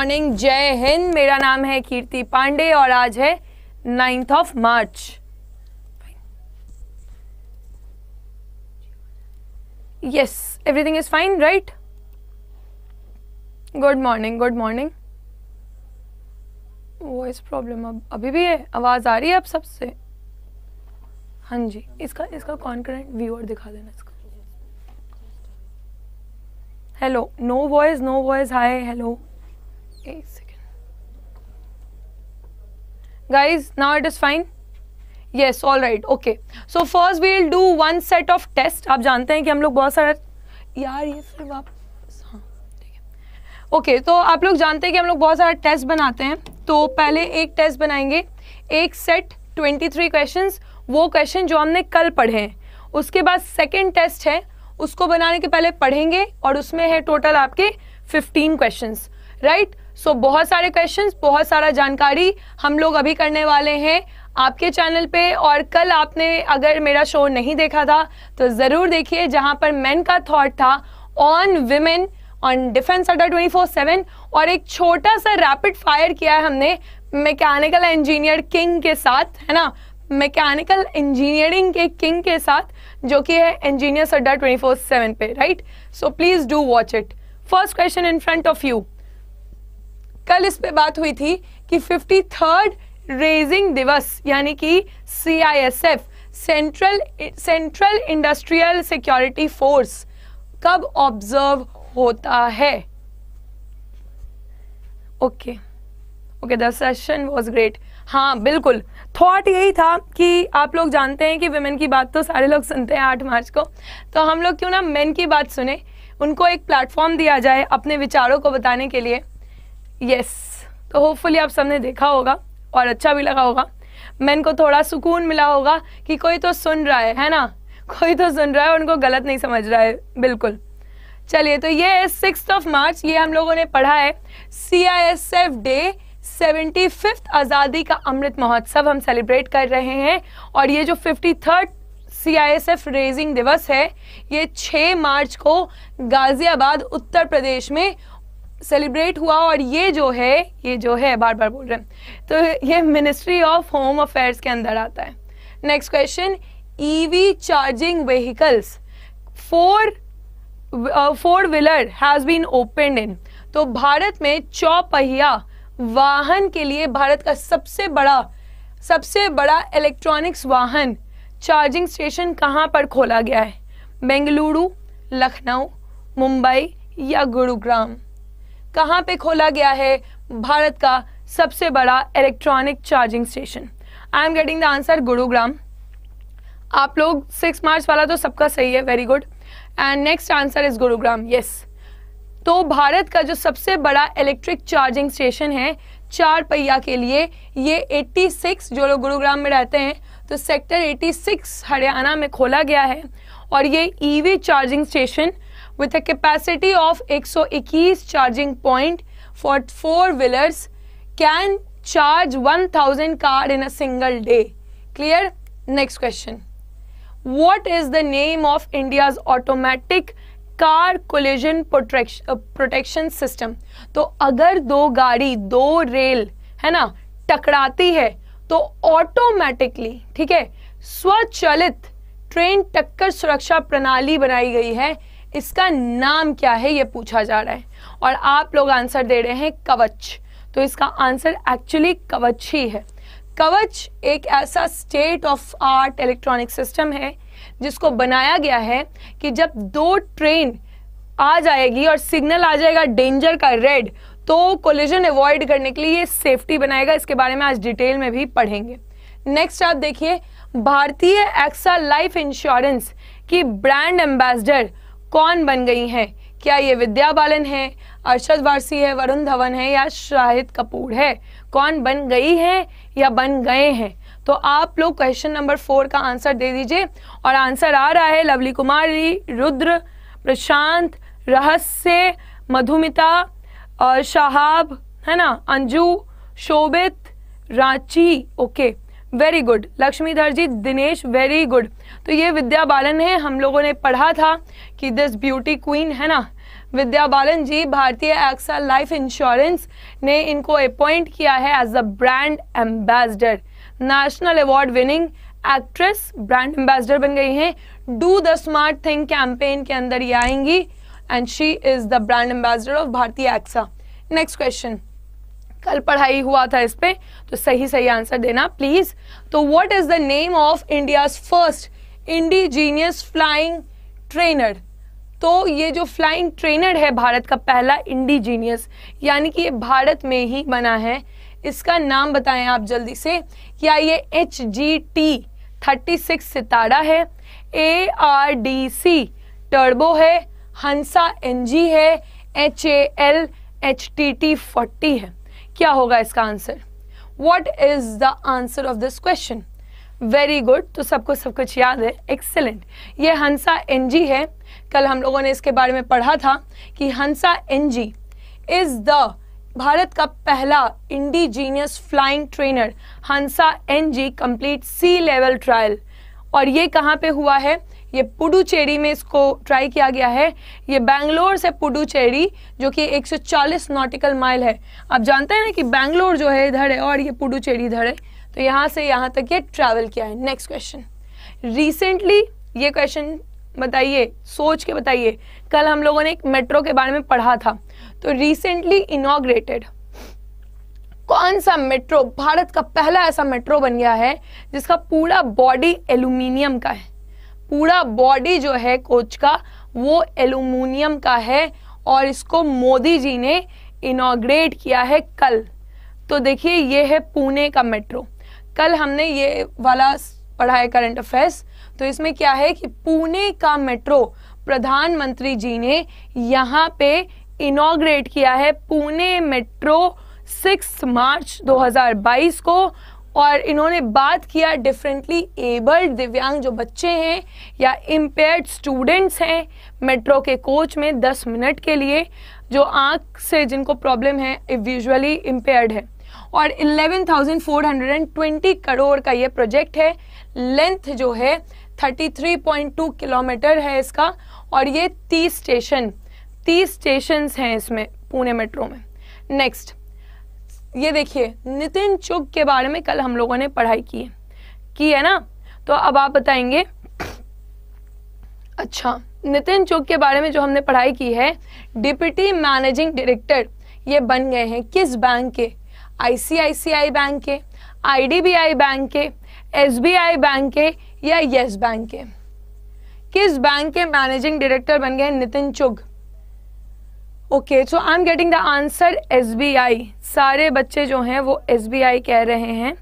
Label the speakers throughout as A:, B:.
A: morning जय हिंद मेरा नाम है कीर्ति पांडे और आज है ninth of March yes everything is fine right good morning good morning voice problem अब अभी भी है आवाज़ आ रही है अब सबसे हाँ जी इसका इसका कॉन्करेंट व्यूअर दिखा देना इसका hello no voice no voice hi hello एक guys now it is fine yes all right okay so first we'll do one set of test आप जानते हैं कि हम लोग बहुत सारा यार ये फिर वापस हाँ ठीक तो आप लोग जानते हैं कि हम लोग बहुत सारा टेस्ट बनाते हैं तो पहले एक टेस्ट बनाएंगे एक सेट ट्वेंटी थ्री क्वेश्चन वो क्वेश्चन जो हमने कल पढ़े हैं उसके बाद सेकेंड टेस्ट है उसको बनाने के पहले पढ़ेंगे और उसमें है टोटल आपके fifteen question right so so, बहुत सारे क्वेश्चन बहुत सारा जानकारी हम लोग अभी करने वाले हैं आपके चैनल पे और कल आपने अगर मेरा शो नहीं देखा था तो ज़रूर देखिए जहाँ पर मैन का थॉट था on women on defence Adda twenty four seven और एक छोटा सा रैपिड फायर किया है हमने मैकेनिकल इंजीनियर किंग के साथ है ना मैकेनिकल इंजीनियरिंग के किंग के साथ जो कि है engineer Adda twenty four seven पे right so please do watch it first question in front of you कल इस पे बात हुई थी कि फिफ्टी थर्ड रेजिंग दिवस यानी कि C I S F central central industrial security force कब ऑब्जर्व होता है okay okay the session was great हाँ बिल्कुल थॉट यही था कि आप लोग जानते हैं कि वेमेन की बात तो सारे लोग सुनते हैं आठ मार्च को तो हम लोग क्यों ना मेन की बात सुने उनको एक प्लेटफॉर्म दिया जाए अपने विचारों को बताने के लिए यस तो होपफुली आप सबने देखा होगा और अच्छा भी लगा होगा मैन को थोड़ा सुकून मिला होगा कि कोई तो सुन रहा है है ना कोई तो सुन रहा है उनको गलत नहीं समझ रहा है बिल्कुल चलिए तो ये है सिक्स ऑफ मार्च ये हम लोगों ने पढ़ा है C I S F day seventy fifth आज़ादी का अमृत महोत्सव हम सेलिब्रेट कर रहे हैं और ये जो fifty third C I S F raising दिवस है ये छः मार्च को गाज़ियाबाद उत्तर प्रदेश में सेलिब्रेट हुआ और ये जो है ये जो है बार बार बोल रहे हैं तो ये मिनिस्ट्री ऑफ होम अफेयर्स के अंदर आता है next question EV charging vehicles four four wheeler has been open in तो भारत में चौपहिया वाहन के लिए भारत का सबसे बड़ा सबसे बड़ा इलेक्ट्रॉनिक्स वाहन चार्जिंग स्टेशन कहाँ पर खोला गया है बेंगलुरु लखनऊ मुंबई या गुरुग्राम कहाँ पे खोला गया है भारत का सबसे बड़ा electronic charging station I am getting the answer Gurugram आप लोग सिक्स मार्च वाला तो सबका सही है very good and next answer is Gurugram yes तो भारत का जो सबसे बड़ा इलेक्ट्रिक चार्जिंग स्टेशन है चार पहिया के लिए ये 86 जो लोग गुरुग्राम में रहते हैं तो सेक्टर 86 हरियाणा में खोला गया है और ये EV charging station with a capacity of 121 charging point for four wheelers can charge 1000 car in a single day clear next question what is the name of india's automatic car collision protection system तो अगर दो गाड़ी दो rail है ना टकराती है तो ऑटोमेटिकली ठीक है स्वचालित ट्रेन टक्कर सुरक्षा प्रणाली बनाई गई है इसका नाम क्या है ये पूछा जा रहा है और आप लोग आंसर दे रहे हैं कवच तो इसका आंसर एक्चुअली कवच ही है कवच एक ऐसा state of art electronic system है जिसको बनाया गया है कि जब दो ट्रेन आ जाएगी और सिग्नल आ जाएगा डेंजर का रेड तो कोलिजन अवॉइड करने के लिए ये सेफ्टी बनाएगा इसके बारे में आज डिटेल में भी पढ़ेंगे नेक्स्ट आप देखिए भारतीय एक्सा लाइफ इंश्योरेंस की ब्रांड एम्बेसडर कौन बन गई हैं क्या ये विद्या बालन है अर्शद वारसी है वरुण धवन है या शाहिद कपूर है कौन बन गई है या बन गए हैं तो आप लोग क्वेश्चन नंबर फोर का आंसर दे दीजिए और आंसर आ रहा है लवली कुमारी रुद्र प्रशांत रहस्य मधुमिता शहाब है ना Anju Shobhit Ranchi okay very good Laxmidhar ji Dinesh very good तो ये विद्या बालन है हम लोगों ने पढ़ा था कि दिस ब्यूटी क्वीन है ना विद्या बालन जी भारतीय एक्सा लाइफ इंश्योरेंस ने इनको अपॉइंट किया है as a brand ambassador national award winning actress brand ambassador बन गई हैं do the smart thing campaign के अंदर ये आएंगी and she is the brand ambassador of Bharti AXA next question कल पढ़ाई हुआ था इस पर तो सही सही आंसर देना प्लीज तो what is the name of India first indigenous flying trainer तो ये जो फ्लाइंग ट्रेनर है भारत का पहला इंडिजीनियस यानी कि ये भारत में ही बना है इसका नाम बताएं आप जल्दी से क्या ये H G T thirty six Sitara है A R D C turbo है हंसा एन जी है H A L H T T forty है क्या होगा इसका answer what is the answer of this question very good तो सबको सब कुछ याद है एक्सेलेंट ये हंसा एनजी है कल हम लोगों ने इसके बारे में पढ़ा था कि Hansa NG is the Bharat का पहला indigenous flying trainer Hansa NG complete sea level trial और ये कहाँ पे हुआ है ये पुडुचेरी में इसको ट्राई किया गया है ये बैंगलोर से पुडुचेरी जो कि 140 नॉटिकल माइल है आप जानते हैं ना कि बैंगलोर जो है इधर है और ये पुडुचेरी इधर है तो यहाँ से यहाँ तक ये ट्रैवल किया है नेक्स्ट क्वेश्चन रिसेंटली ये क्वेश्चन बताइए सोच के बताइए कल हम लोगों ने एक मेट्रो के बारे में पढ़ा था तो रिसेंटली इनाग्रेटेड कौन सा मेट्रो भारत का पहला ऐसा मेट्रो बन गया है जिसका पूरा बॉडी एल्यूमिनियम का है पूरा बॉडी जो है कोच का वो एल्यूमिनियम का है और इसको मोदी जी ने इनाग्रेट किया है कल तो देखिए ये है पुणे का मेट्रो कल हमने ये वाला पढ़ा है करंट अफेयर्स तो इसमें क्या है कि पुणे का मेट्रो प्रधानमंत्री जी ने यहाँ पे इनाग्रेट किया है पुणे मेट्रो 6 मार्च 2022 को और इन्होंने बात किया डिफरेंटली एबल्ड दिव्यांग जो बच्चे हैं या इम्पेयर्ड स्टूडेंट्स हैं मेट्रो के कोच में 10 मिनट के लिए जो आँख से जिनको प्रॉब्लम है विजुअली इम्पेयर्ड है और 11,420 करोड़ का ये प्रोजेक्ट है लेंथ जो है 33.2 किलोमीटर है इसका और ये 30 स्टेशन 30 स्टेशन हैं इसमें पुणे मेट्रो में नेक्स्ट ये देखिए नितिन चुग के बारे में कल हम लोगों ने पढ़ाई की है की है ना तो अब आप बताएंगे अच्छा नितिन चुग के बारे में जो हमने पढ़ाई की है डिप्टी मैनेजिंग डायरेक्टर ये बन गए हैं किस बैंक के आईसीआईसीआई बैंक के आईडीबीआई बैंक के एसबीआई बैंक के या यस बैंक के किस बैंक के मैनेजिंग डायरेक्टर बन गए Nitin Chugh okay so I am getting the answer एस सारे बच्चे जो हैं वो एस कह रहे हैं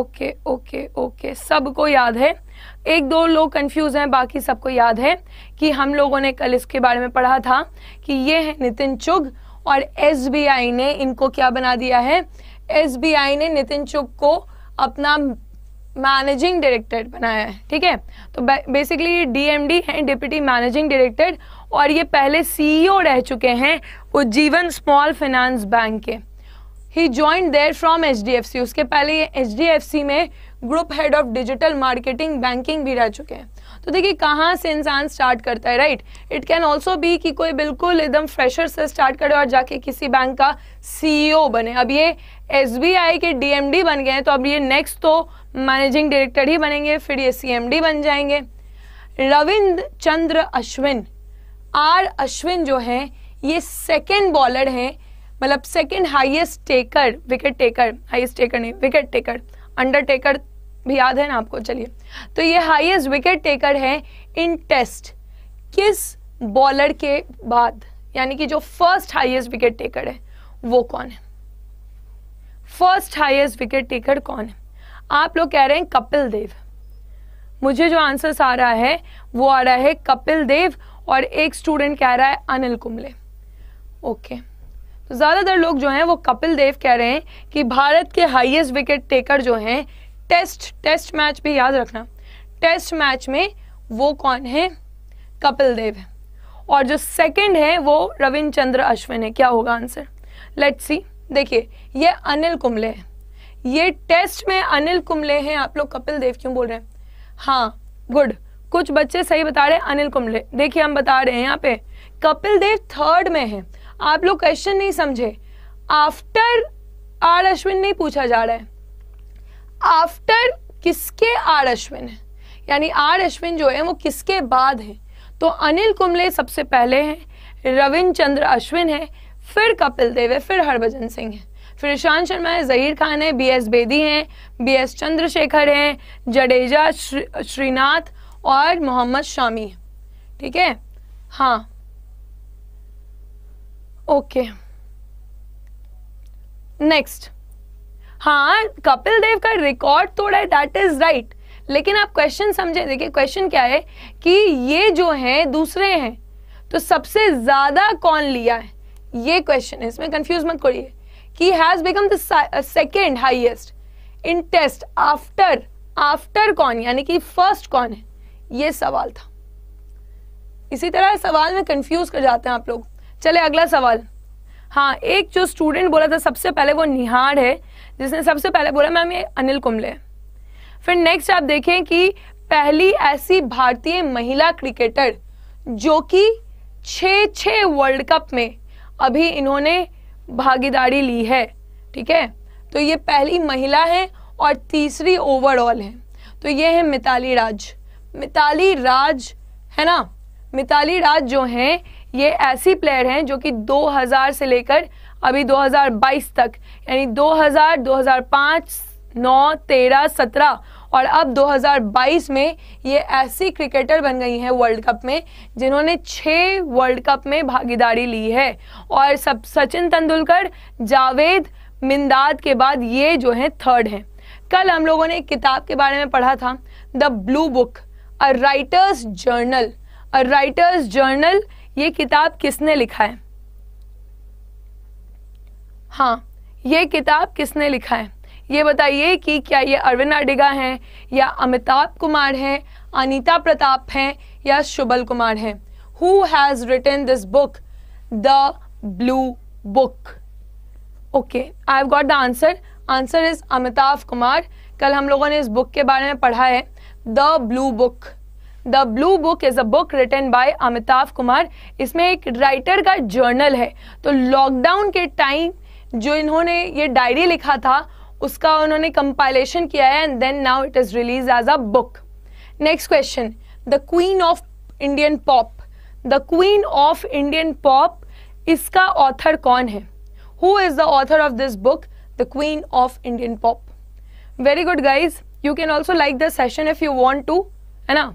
A: ओके ओके ओके सबको याद है एक दो लोग कंफ्यूज हैं बाकी सबको याद है कि हम लोगों ने कल इसके बारे में पढ़ा था कि ये है नितिन चुग और एस ने इनको क्या बना दिया है एस ने नितिन चुग को अपना मैनेजिंग डायरेक्टर बनाया है ठीक है तो बेसिकली ये डीएमडी हैं डिप्टी मैनेजिंग डायरेक्टर और ये पहले सीईओ e रह चुके हैं उज्जीवन स्मॉल फाइनेंस बैंक के ही ज्वाइन देयर फ्रॉम एच उसके पहले ये एच में group head of digital marketing banking भी रह चुके हैं तो देखिए कहाँ से इंसान स्टार्ट करता है राइट इट कैन ऑल्सो भी कि कोई बिल्कुल एकदम फ्रेशर से स्टार्ट करे और जाके किसी बैंक का सीईओ e बने अब ये एसबीआई के डीएमडी बन गए हैं तो अब ये नेक्स्ट तो मैनेजिंग डायरेक्टर ही बनेंगे फिर ये सीएमडी बन जाएंगे रविंद्र चंद्र अश्विन आर अश्विन जो है ये सेकेंड बॉलर हैं मतलब second highest taker wicket taker highest taker नहीं विकेट टेकर अंडर टेकर भी याद है ना आपको चलिए तो ये हाईएस्ट विकेट टेकर है इन टेस्ट किस बॉलर के बाद यानी कि जो फर्स्ट हाईएस्ट विकेट टेकर है वो कौन है फर्स्ट हाईएस्ट विकेट टेकर कौन है आप लोग कह रहे हैं कपिल देव मुझे जो आंसर्स आ रहा है वो आ रहा है कपिल देव और एक स्टूडेंट कह रहा है अनिल कुंबले ओके तो ज़्यादातर लोग जो हैं वो कपिल देव कह रहे हैं कि भारत के हाईएस्ट विकेट टेकर जो हैं टेस्ट टेस्ट मैच भी याद रखना टेस्ट मैच में वो कौन है कपिल देव है और जो सेकंड है वो रविंद्र चंद्र अश्विन है क्या होगा आंसर लेट्स सी देखिए ये अनिल कुंबले है ये टेस्ट में अनिल कुंबले हैं आप लोग कपिल देव क्यों बोल रहे हैं हाँ गुड कुछ बच्चे सही बता रहे हैं अनिल कुंबले देखिए हम बता रहे हैं यहाँ पे कपिल देव थर्ड में है आप लोग क्वेश्चन नहीं समझे आफ्टर आर अश्विन नहीं पूछा जा रहा है आफ्टर किसके आर अश्विन है यानी आर अश्विन जो है वो किसके बाद है तो अनिल कुंबले सबसे पहले हैं रविंद्र चंद्र अश्विन है फिर कपिल देव है फिर हरभजन सिंह है फिर ईशांत शर्मा है जहीर खान है बी एस बेदी हैं बी एस चंद्रशेखर हैं जडेजा श्रीनाथ और मोहम्मद शामी ठीक है हाँ ओके नेक्स्ट हाँ कपिल देव का रिकॉर्ड तोड़ा है दैट इज राइट लेकिन आप क्वेश्चन समझे देखिए क्वेश्चन क्या है कि ये जो है दूसरे हैं तो सबसे ज्यादा कौन लिया है ये क्वेश्चन है इसमें कंफ्यूज मत करिए he has become the uh, second highest in test after after कौन यानी कि first कौन है ये सवाल था इसी तरह सवाल में कंफ्यूज कर जाते हैं आप लोग चले अगला सवाल हाँ एक जो स्टूडेंट बोला था सबसे पहले वो निहार है जिसने सबसे पहले बोला मैम ये अनिल कुंबले फिर नेक्स्ट आप देखें कि पहली ऐसी भारतीय महिला क्रिकेटर जो कि छः छः वर्ल्ड कप में अभी इन्होंने भागीदारी ली है ठीक है तो ये पहली महिला है और तीसरी ओवरऑल है तो ये है मिताली राज मिताली राज है ना मिताली राज जो हैं ये ऐसी प्लेयर हैं जो कि 2000 से लेकर अभी 2022 तक यानी 2000, 2005, 9, 13, 17 और अब 2022 में ये ऐसी क्रिकेटर बन गई हैं वर्ल्ड कप में जिन्होंने छः वर्ल्ड कप में भागीदारी ली है और सब सचिन तेंदुलकर जावेद मिंदाद के बाद ये जो हैं थर्ड हैं कल हम लोगों ने एक किताब के बारे में पढ़ा था the blue book a writer's journal a writer's journal ये किताब किसने लिखा है हाँ ये किताब किसने लिखा है ये बताइए कि क्या ये अरविंद अडिगा हैं या अमिताभ कुमार हैं अनीता प्रताप हैं या शुभल कुमार हैं who has written this book the blue book okay I have got the answer answer is Amitabh Kumar कल हम लोगों ने इस बुक के बारे में पढ़ा है the blue book the blue book is a book written by Amitabh Kumar इसमें एक राइटर का जर्नल है तो लॉकडाउन के टाइम जो इन्होंने ये डायरी लिखा था उसका उन्होंने कंपाइलेशन किया है and then now it is release as a book next question the queen of Indian pop the queen of Indian pop इसका ऑथर कौन है who is the author of this book the queen of Indian pop very good guys you can also like the session if you want to है ना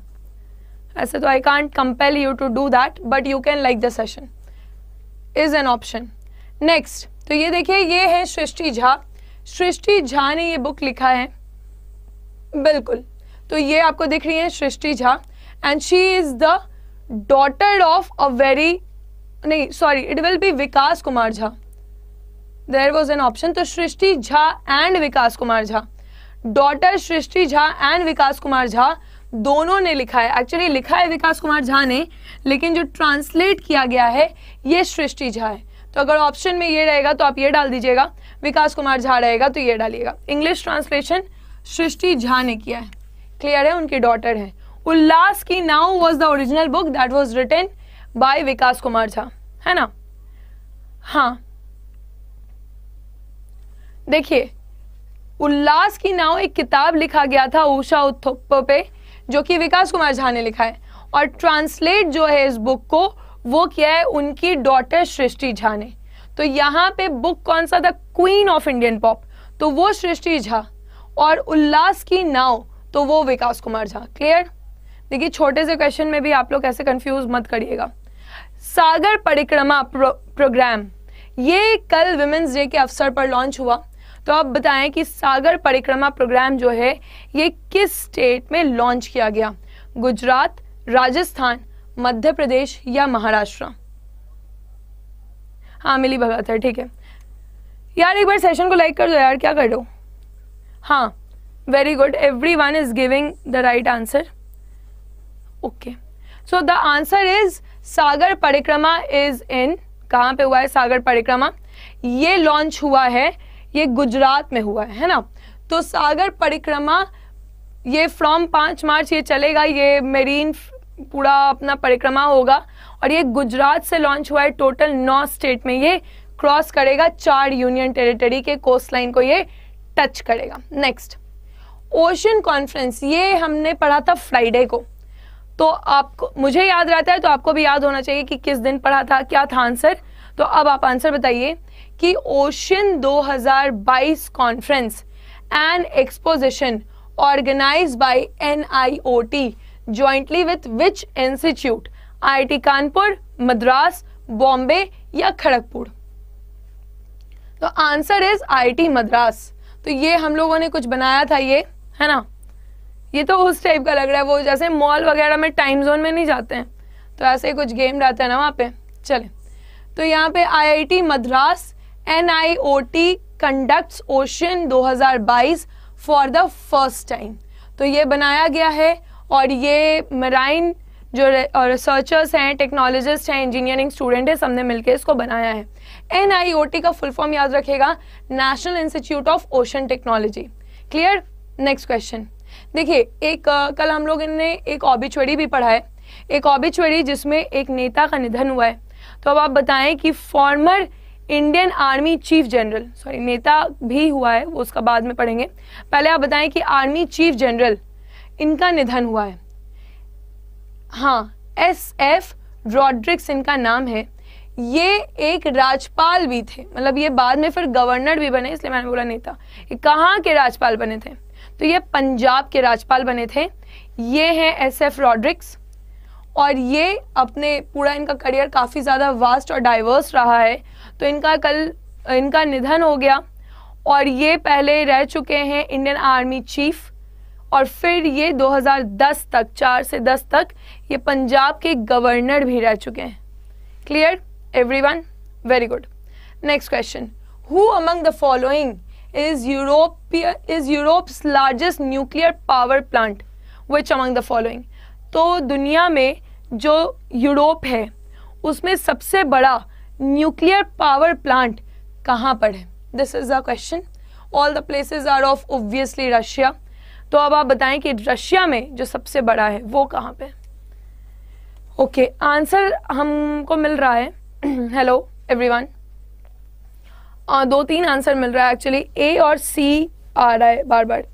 A: ऐसे तो I can't compel you to do that but you can like the session is an option next तो ये देखिए ये है सृष्टि झा सृष्टि झा ने ये बुक लिखा है बिल्कुल तो ये आपको दिख रही है Srishti Jha and she is the daughter of a very नहीं sorry it will be Vikas Kumar Jha there was an option तो Srishti Jha and Vikas Kumar Jha daughter Srishti Jha and Vikas Kumar Jha दोनों ने लिखा है एक्चुअली लिखा है विकास कुमार झा ने लेकिन जो ट्रांसलेट किया गया है ये सृष्टि झा है तो अगर ऑप्शन में ये रहेगा तो आप ये डाल दीजिएगा विकास कुमार झा रहेगा तो ये डालिएगा इंग्लिश ट्रांसलेशन सृष्टि झा ने किया है क्लियर है उनकी डॉटर है उल्लास की now was the original book that was return by Vikas Kumar Jha है ना हाँ देखिए उल्लास की नाव एक किताब लिखा गया था उषा उत्थप पे जो कि विकास कुमार झा ने लिखा है और ट्रांसलेट जो है इस बुक को वो किया है उनकी डॉटर सृष्टि झा ने तो यहाँ पे बुक कौन सा था क्वीन ऑफ इंडियन पॉप तो वो सृष्टि झा और उल्लास की नाव तो वो विकास कुमार झा क्लियर देखिए छोटे से क्वेश्चन में भी आप लोग ऐसे कंफ्यूज मत करिएगा सागर परिक्रमा प्रो, प्रोग्राम ये कल वुमेंस डे के अवसर पर लॉन्च हुआ तो आप बताएं कि सागर परिक्रमा प्रोग्राम जो है ये किस स्टेट में लॉन्च किया गया गुजरात राजस्थान मध्य प्रदेश या महाराष्ट्र हाँ मिली भगत है ठीक है यार एक बार सेशन को लाइक कर दो यार क्या कर दो हाँ very good every one is giving the right answer okay so the answer is Sagar Parikrama is इन कहाँ पे हुआ है सागर परिक्रमा ये लॉन्च हुआ है ये गुजरात में हुआ है है ना तो सागर परिक्रमा ये फ्रॉम पाँच मार्च ये चलेगा ये मेरीन पूरा अपना परिक्रमा होगा और ये गुजरात से लॉन्च हुआ है टोटल नौ स्टेट में ये क्रॉस करेगा चार यूनियन टेरिटरी के कोस्ट लाइन को ये टच करेगा नेक्स्ट ओशन कॉन्फ्रेंस ये हमने पढ़ा था फ्राइडे को तो आपको मुझे याद रहता है तो आपको भी याद होना चाहिए कि किस दिन पढ़ा था क्या था आंसर तो अब आप आंसर बताइए कि ocean 2022 conference and exposition organize by an jointly jointly with which institute IIT Kanpur Madras Bombay या खड़गपुर तो आंसर इज आईआईटी मद्रास तो ये हम लोगों ने कुछ बनाया था ये है ना ये तो उस टाइप का लग रहा है वो जैसे मॉल वगैरह में टाइम जोन में नहीं जाते हैं तो ऐसे कुछ गेम रहता है ना वहाँ पे चले तो यहाँ पे IIT Madras N I O T conduct ocean 2022 for the first time तो ये बनाया गया है और ये मराइन जो रिसर्चर्स हैं टेक्नोलॉजिस्ट हैं इंजीनियरिंग स्टूडेंट हैं सबने मिलकर इसको बनाया है एन का फुल फॉर्म याद रखेगा national institute of ocean technology clear next question देखिए एक uh, कल हम लोग ने एक ऑबिचुअरी भी पढ़ा है एक ऑबिचुअरी जिसमें एक नेता का निधन हुआ है तो अब आप बताएं कि former Indian army chief general sorry नेता भी हुआ है वो उसका बाद में पढ़ेंगे पहले आप बताएं कि आर्मी चीफ जनरल इनका निधन हुआ है हाँ एस एफ रॉड्रिक्स इनका नाम है ये एक राजपाल भी थे मतलब ये बाद में फिर गवर्नर भी बने इसलिए मैंने बोला नेता ये कहाँ के राजपाल बने थे तो ये पंजाब के राजपाल बने थे ये हैं एस एफ रॉड्रिक्स और ये अपने पूरा इनका करियर काफ़ी ज़्यादा वास्ट और डाइवर्स रहा है तो इनका कल इनका निधन हो गया और ये पहले रह चुके हैं इंडियन आर्मी चीफ और फिर ये 2010 तक चार से दस तक ये पंजाब के गवर्नर भी रह चुके हैं clear every one very good next question who among the following is European is Europe largest nuclear power plant which among the following तो दुनिया में जो यूरोप है उसमें सबसे बड़ा न्यूक्लियर पावर प्लांट कहाँ पर है this is the question all the places are of obviously Russia तो अब आप बताएं कि रशिया में जो सबसे बड़ा है वो कहाँ पे ओके आंसर हमको मिल रहा है हेलो एवरीवन दो तीन आंसर मिल रहा है एक्चुअली ए और सी आ रहा है बार बार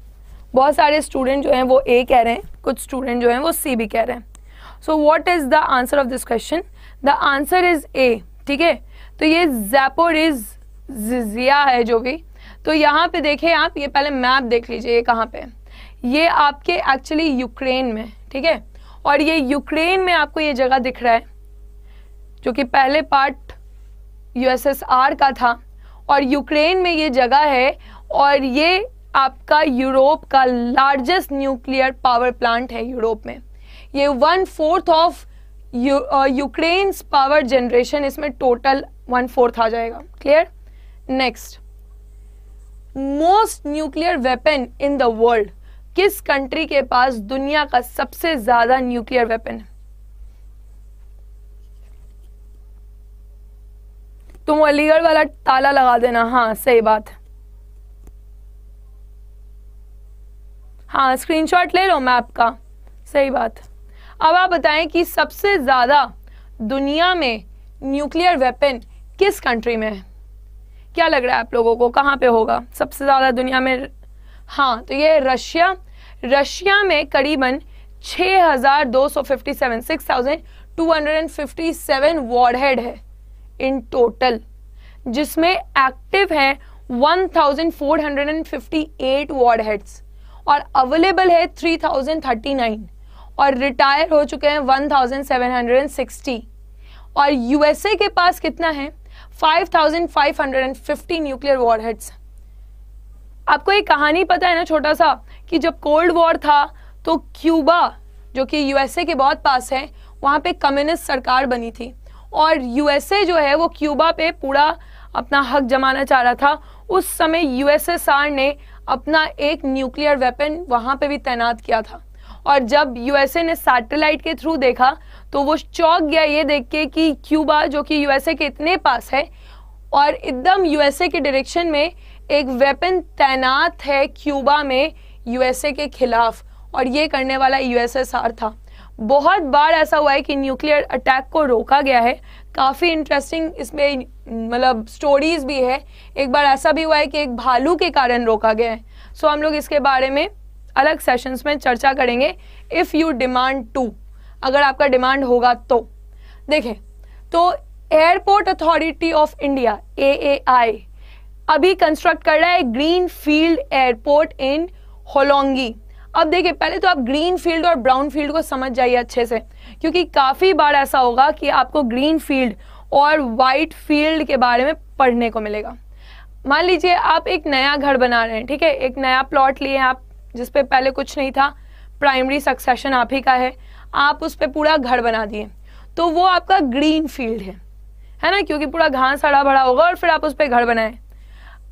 A: बहुत सारे स्टूडेंट जो हैं वो ए कह रहे हैं कुछ स्टूडेंट जो हैं वो सी भी कह रहे हैं so what is the answer of this question the answer is A ठीक है तो ये जैपोर इज है जो भी तो यहाँ पे देखें आप ये पहले मैप देख लीजिए ये कहाँ पे है ये आपके एक्चुअली यूक्रेन में ठीक है और ये यूक्रेन में आपको ये जगह दिख रहा है जो कि पहले पार्ट यूएसएसआर का था और यूक्रेन में ये जगह है और ये आपका यूरोप का लार्जेस्ट न्यूक्लियर पावर प्लांट है यूरोप में ये one fourth of Ukraine power generation इसमें टोटल वन फोर्थ आ जाएगा clear next most nuclear weapon in the world किस कंट्री के पास दुनिया का सबसे ज्यादा न्यूक्लियर वेपन है तुम अलीगढ़ वाला ताला लगा देना हाँ सही बात हाँ स्क्रीनशॉट ले लो मैप का सही बात अब आप बताएं कि सबसे ज्यादा दुनिया में न्यूक्लियर वेपन किस कंट्री में है क्या लग रहा है आप लोगों को कहाँ पे होगा सबसे ज्यादा दुनिया में हाँ तो ये रशिया रशिया में करीबन 6,257 6,257 वॉरहेड है इन टोटल जिसमें एक्टिव है 1,458 वॉरहेड्स और अवेलेबल है 3,039 और रिटायर हो चुके हैं 1,760 और यूएसए के पास कितना है 5,550 न्यूक्लियर वॉरहेड्स आपको एक कहानी पता है ना छोटा सा कि जब कोल्ड वॉर था तो क्यूबा जो कि यूएसए के बहुत पास है वहाँ पे कम्युनिस्ट सरकार बनी थी और यूएसए जो है वो क्यूबा पे पूरा अपना हक जमाना चाह रहा था उस समय यूएसएसआर ने अपना एक न्यूक्लियर वेपन वहाँ पे भी तैनात किया था और जब यूएसए ने सैटेलाइट के थ्रू देखा तो वो चौंक गया ये देख के कि क्यूबा जो कि यूएसए के इतने पास है और एकदम यूएसए के डायरेक्शन में एक वेपन तैनात है क्यूबा में यूएसए के खिलाफ और ये करने वाला यूएसएसआर था बहुत बार ऐसा हुआ है कि न्यूक्लियर अटैक को रोका गया है काफ़ी इंटरेस्टिंग इसमें मतलब स्टोरीज भी है एक बार ऐसा भी हुआ है कि एक भालू के कारण रोका गया है सो हम लोग इसके बारे में अलग सेशंस में चर्चा करेंगे इफ़ यू डिमांड टू अगर आपका डिमांड होगा तो देखें तो airport authority of India A अभी कंस्ट्रक्ट कर रहा है green field airport in Hollongi अब देखिए पहले तो आप ग्रीन फील्ड और ब्राउन फील्ड को समझ जाइए अच्छे से क्योंकि काफ़ी बार ऐसा होगा कि आपको ग्रीन फील्ड और वाइट फील्ड के बारे में पढ़ने को मिलेगा मान लीजिए आप एक नया घर बना रहे हैं ठीक है एक नया प्लॉट लिए आप जिस पे पहले कुछ नहीं था प्राइमरी सक्सेशन आप ही का है आप उस पर पूरा घर बना दिए तो वो आपका ग्रीन फील्ड है है ना क्योंकि पूरा घास हरा भरा होगा और फिर आप उस पर घर बनाएं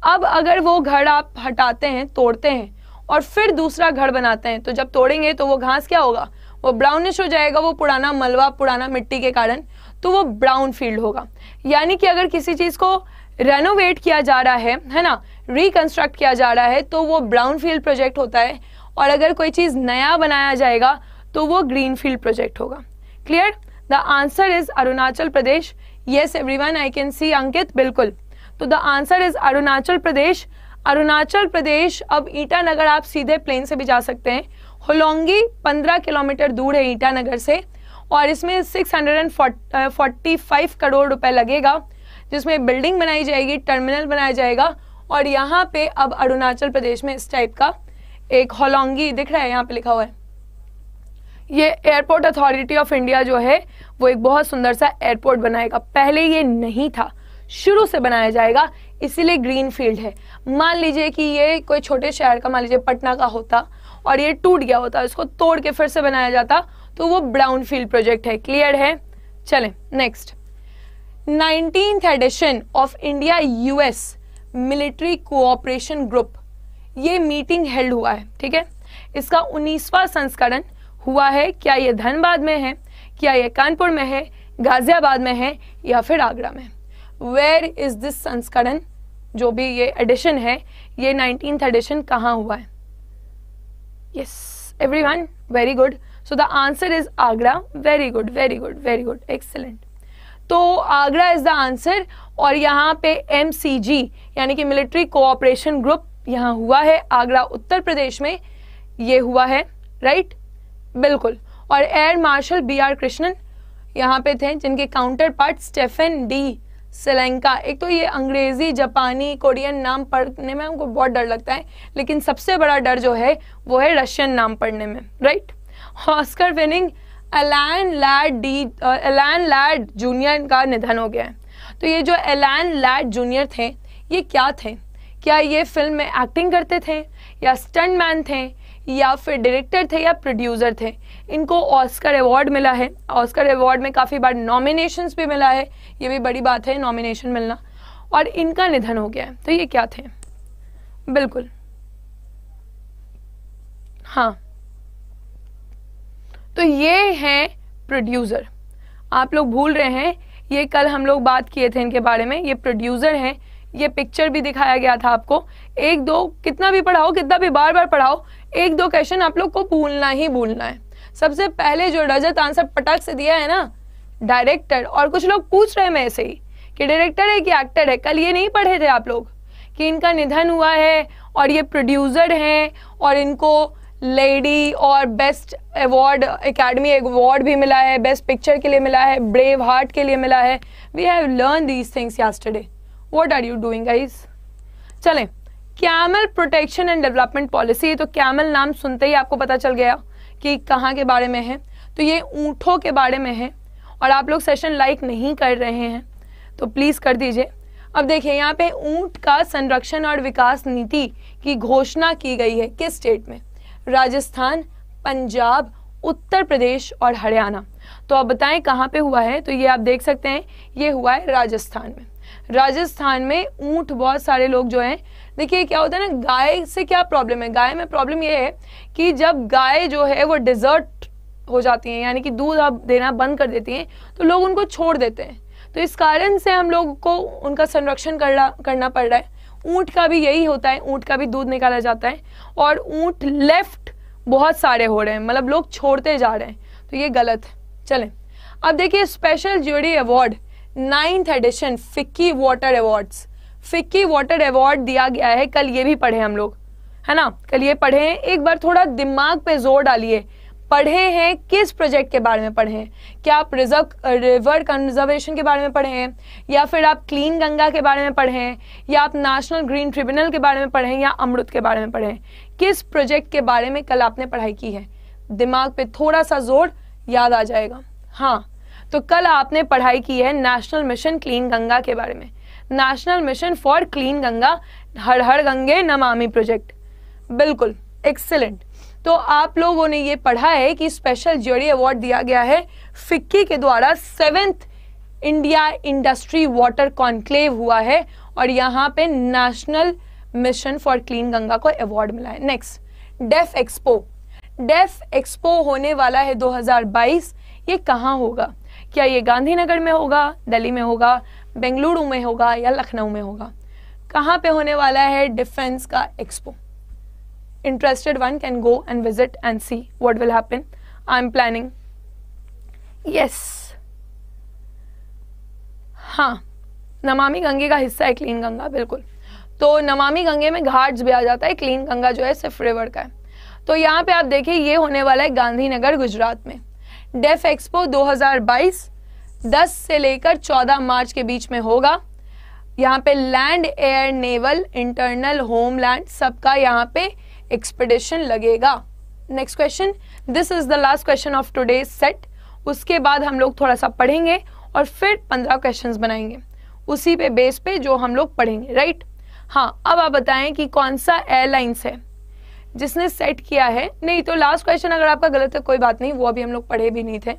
A: अब अगर वो घर आप हटाते हैं तोड़ते हैं और फिर दूसरा घर बनाते हैं तो जब तोड़ेंगे तो वो घास क्या होगा वो ब्राउनिश हो जाएगा वो पुराना मलवा पुराना मिट्टी के कारण तो वो ब्राउन फील्ड होगा यानी कि अगर किसी चीज़ को रेनोवेट किया जा रहा है है ना रिकंस्ट्रक्ट किया जा रहा है तो वो ब्राउन फील्ड प्रोजेक्ट होता है और अगर कोई चीज़ नया बनाया जाएगा तो वो ग्रीन फील्ड प्रोजेक्ट होगा clear the answer is Arunachal Pradesh yes every one I can see Ankit बिल्कुल तो the answer is Arunachal Pradesh Arunachal Pradesh अब ईटानगर आप सीधे प्लेन से भी जा सकते हैं होलोंगी 15 किलोमीटर दूर है ईटानगर से और इसमें 645 करोड़ रुपए लगेगा जिसमें बिल्डिंग बनाई जाएगी टर्मिनल बनाया जाएगा और यहाँ पे अब अरुणाचल प्रदेश में इस टाइप का एक होलोंगी दिख रहा है यहाँ पे लिखा हुआ है ये एयरपोर्ट अथॉरिटी ऑफ इंडिया जो है वो एक बहुत सुंदर सा एयरपोर्ट बनाएगा पहले ये नहीं था शुरू से बनाया जाएगा इसीलिए ग्रीन फील्ड है मान लीजिए कि ये कोई छोटे शहर का मान लीजिए पटना का होता और ये टूट गया होता इसको तोड़ के फिर से बनाया जाता तो वो ब्राउन फील्ड प्रोजेक्ट है क्लियर है चलें next nineteen edition of India US military cooperation group ये मीटिंग हेल्ड हुआ है ठीक है इसका उन्नीसवा संस्करण हुआ है क्या ये धनबाद में है क्या ये कानपुर में है गाजियाबाद में है या फिर आगरा में है वेयर इज दिस संस्करण जो भी ये एडिशन है ये नाइनटीन एडिशन कहाँ हुआ है yes every one very good so the answer is Agra very good very good very good excellent तो आगरा इज द आंसर और यहाँ पे एम सी जी यानी कि मिलिट्री कोऑपरेशन ग्रुप यहाँ हुआ है आगरा उत्तर प्रदेश में ये हुआ है राइट बिल्कुल और air marshal B R Krishnan यहाँ पे थे जिनके counter part Stefan D Sri Lanka एक तो ये अंग्रेजी जापानी कोरियन नाम पढ़ने में हमको बहुत डर लगता है लेकिन सबसे बड़ा डर जो है वो है रशियन नाम पढ़ने में right Oscar winning Alan Ladd the Alan Ladd junior का निधन हो गया है तो ये जो एलान लैड जूनियर थे ये क्या थे क्या ये फिल्म में एक्टिंग करते थे या स्टंट मैन थे या फिर डायरेक्टर थे या प्रोड्यूसर थे इनको ऑस्कर अवार्ड मिला है ऑस्कर अवार्ड में काफ़ी बार नॉमिनेशंस भी मिला है ये भी बड़ी बात है नॉमिनेशन मिलना और इनका निधन हो गया है तो ये क्या थे बिल्कुल हाँ तो ये हैं प्रोड्यूसर आप लोग भूल रहे हैं ये कल हम लोग बात किए थे इनके बारे में ये प्रोड्यूसर हैं ये पिक्चर भी दिखाया गया था आपको एक दो कितना भी पढ़ाओ कितना भी बार बार पढ़ाओ एक दो क्वेश्चन आप लोग को भूलना ही भूलना है सबसे पहले जो रजत आंसर पटक से दिया है ना डायरेक्टर और कुछ लोग पूछ रहे हैं मैं ऐसे ही कि डायरेक्टर है कि एक्टर है कल ये नहीं पढ़े थे आप लोग कि इनका निधन हुआ है और ये प्रोड्यूसर हैं और इनको लेडी और बेस्ट अवार्ड एकेडमी अवार्ड भी मिला है बेस्ट पिक्चर के लिए मिला है ब्रेव हार्ट के लिए मिला है we have learn these things yesterday what are you doing guys चलें camel protection and development policy तो कैमल नाम सुनते ही आपको पता चल गया कि कहाँ के बारे में है तो ये ऊँटों के बारे में है और आप लोग सेशन लाइक नहीं कर रहे हैं तो प्लीज़ कर दीजिए अब देखिए यहाँ पे ऊँट का संरक्षण और विकास नीति की घोषणा की गई है किस स्टेट में राजस्थान पंजाब उत्तर प्रदेश और हरियाणा तो आप बताएं कहाँ पे हुआ है तो ये आप देख सकते हैं ये हुआ है राजस्थान में राजस्थान में ऊँट बहुत सारे लोग जो हैं देखिए क्या होता है ना गाय से क्या प्रॉब्लम है गाय में प्रॉब्लम ये है कि जब गाय जो है वो डिजर्ट हो जाती है यानी कि दूध आप देना बंद कर देती हैं तो लोग उनको छोड़ देते हैं तो इस कारण से हम लोग को उनका संरक्षण करना करना पड़ रहा है ऊँट का भी यही होता है ऊँट का भी दूध निकाला जाता है और ऊँट लेफ्ट बहुत सारे हो रहे हैं मतलब लोग छोड़ते जा रहे हैं तो ये गलत है चलें अब देखिए special jury award ninth edition FICCI water awards FICCI water award दिया गया है कल ये भी पढ़े हम लोग है ना कल ये पढ़े हैं एक बार थोड़ा दिमाग पे जोर डालिए पढ़े हैं किस प्रोजेक्ट के बारे में पढ़े हैं क्या आप रिजर्व रिवर कंजर्वेशन के बारे में पढ़े हैं या फिर आप क्लीन गंगा के बारे में पढ़े हैं या आप नेशनल ग्रीन ट्रिब्यूनल के बारे में पढ़े हैं या अमृत के बारे में पढ़े हैं किस प्रोजेक्ट के बारे में कल आपने पढ़ाई की है दिमाग पे थोड़ा सा जोर याद आ जाएगा हाँ तो कल आपने पढ़ाई की है नेशनल मिशन क्लीन गंगा के बारे में national mission for clean Ganga हर हर गंगे नमामि प्रोजेक्ट बिल्कुल एक्सेलेंट तो आप लोगों ने ये पढ़ा है कि स्पेशल ज्यूरी अवार्ड दिया गया है फिक्की के द्वारा seventh India industry water conclave हुआ है और यहाँ पे national mission for clean Ganga को अवार्ड मिला है next def expo def expo होने वाला है 2022 ये कहाँ होगा क्या ये गांधीनगर में होगा दिल्ली में होगा बेंगलुरु में होगा या लखनऊ में होगा कहाँ पे होने वाला है डिफेंस का expo interested one can go and visit and see what will happen I am planning yes हाँ नमामि गंगे का हिस्सा है क्लीन गंगा बिल्कुल तो नमामि गंगे में घाट्स भी आ जाता है क्लीन गंगा जो है सिर्फ रिवर का है तो यहाँ पे आप देखिए ये होने वाला है गांधीनगर गुजरात में डेफ एक्सपो 2022 10 से लेकर 14 मार्च के बीच में होगा यहाँ पे land air naval internal homeland सबका यहाँ पे एक्सपेडिशन लगेगा next question this is the last question of today set उसके बाद हम लोग थोड़ा सा पढ़ेंगे और फिर पंद्रह क्वेश्चंस बनाएंगे उसी पे बेस पे जो हम लोग पढ़ेंगे राइट हाँ अब आप बताएं कि कौन सा एयरलाइंस है जिसने सेट किया है नहीं तो लास्ट क्वेश्चन अगर आपका गलत है कोई बात नहीं वो अभी हम लोग पढ़े भी नहीं थे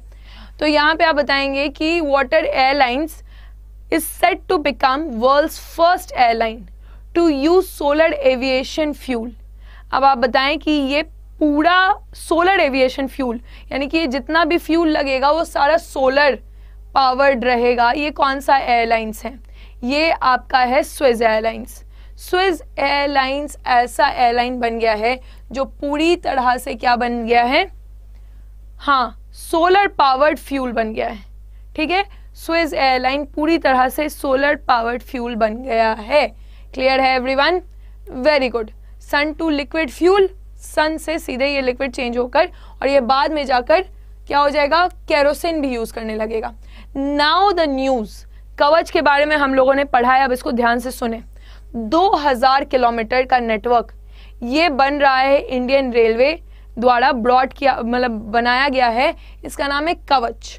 A: तो यहाँ पे आप बताएंगे कि water airlines is set to become world first airline to use solar aviation fuel अब आप बताएं कि ये पूरा सोलर एविएशन फ्यूल यानी कि जितना भी फ्यूल लगेगा वो सारा सोलर पावर्ड रहेगा ये कौन सा एयरलाइंस है ये आपका है स्विज एयरलाइंस स्विज एयरलाइंस ऐसा एयरलाइन बन गया है जो पूरी तरह से क्या बन गया है हाँ सोलर पावर्ड फ्यूल बन गया है ठीक है स्विस एयरलाइन पूरी तरह से सोलर पावर्ड फ्यूल बन गया है क्लियर है everyone very good sun to liquid fuel sun से सीधे ये लिक्विड चेंज होकर और ये बाद में जाकर क्या हो जाएगा कैरोसिन भी यूज करने लगेगा नाउ द न्यूज कवच के बारे में हम लोगों ने पढ़ा है अब इसको ध्यान से सुने 2000 किलोमीटर का नेटवर्क ये बन रहा है इंडियन रेलवे द्वारा ब्रॉड किया मतलब बनाया गया है इसका नाम है कवच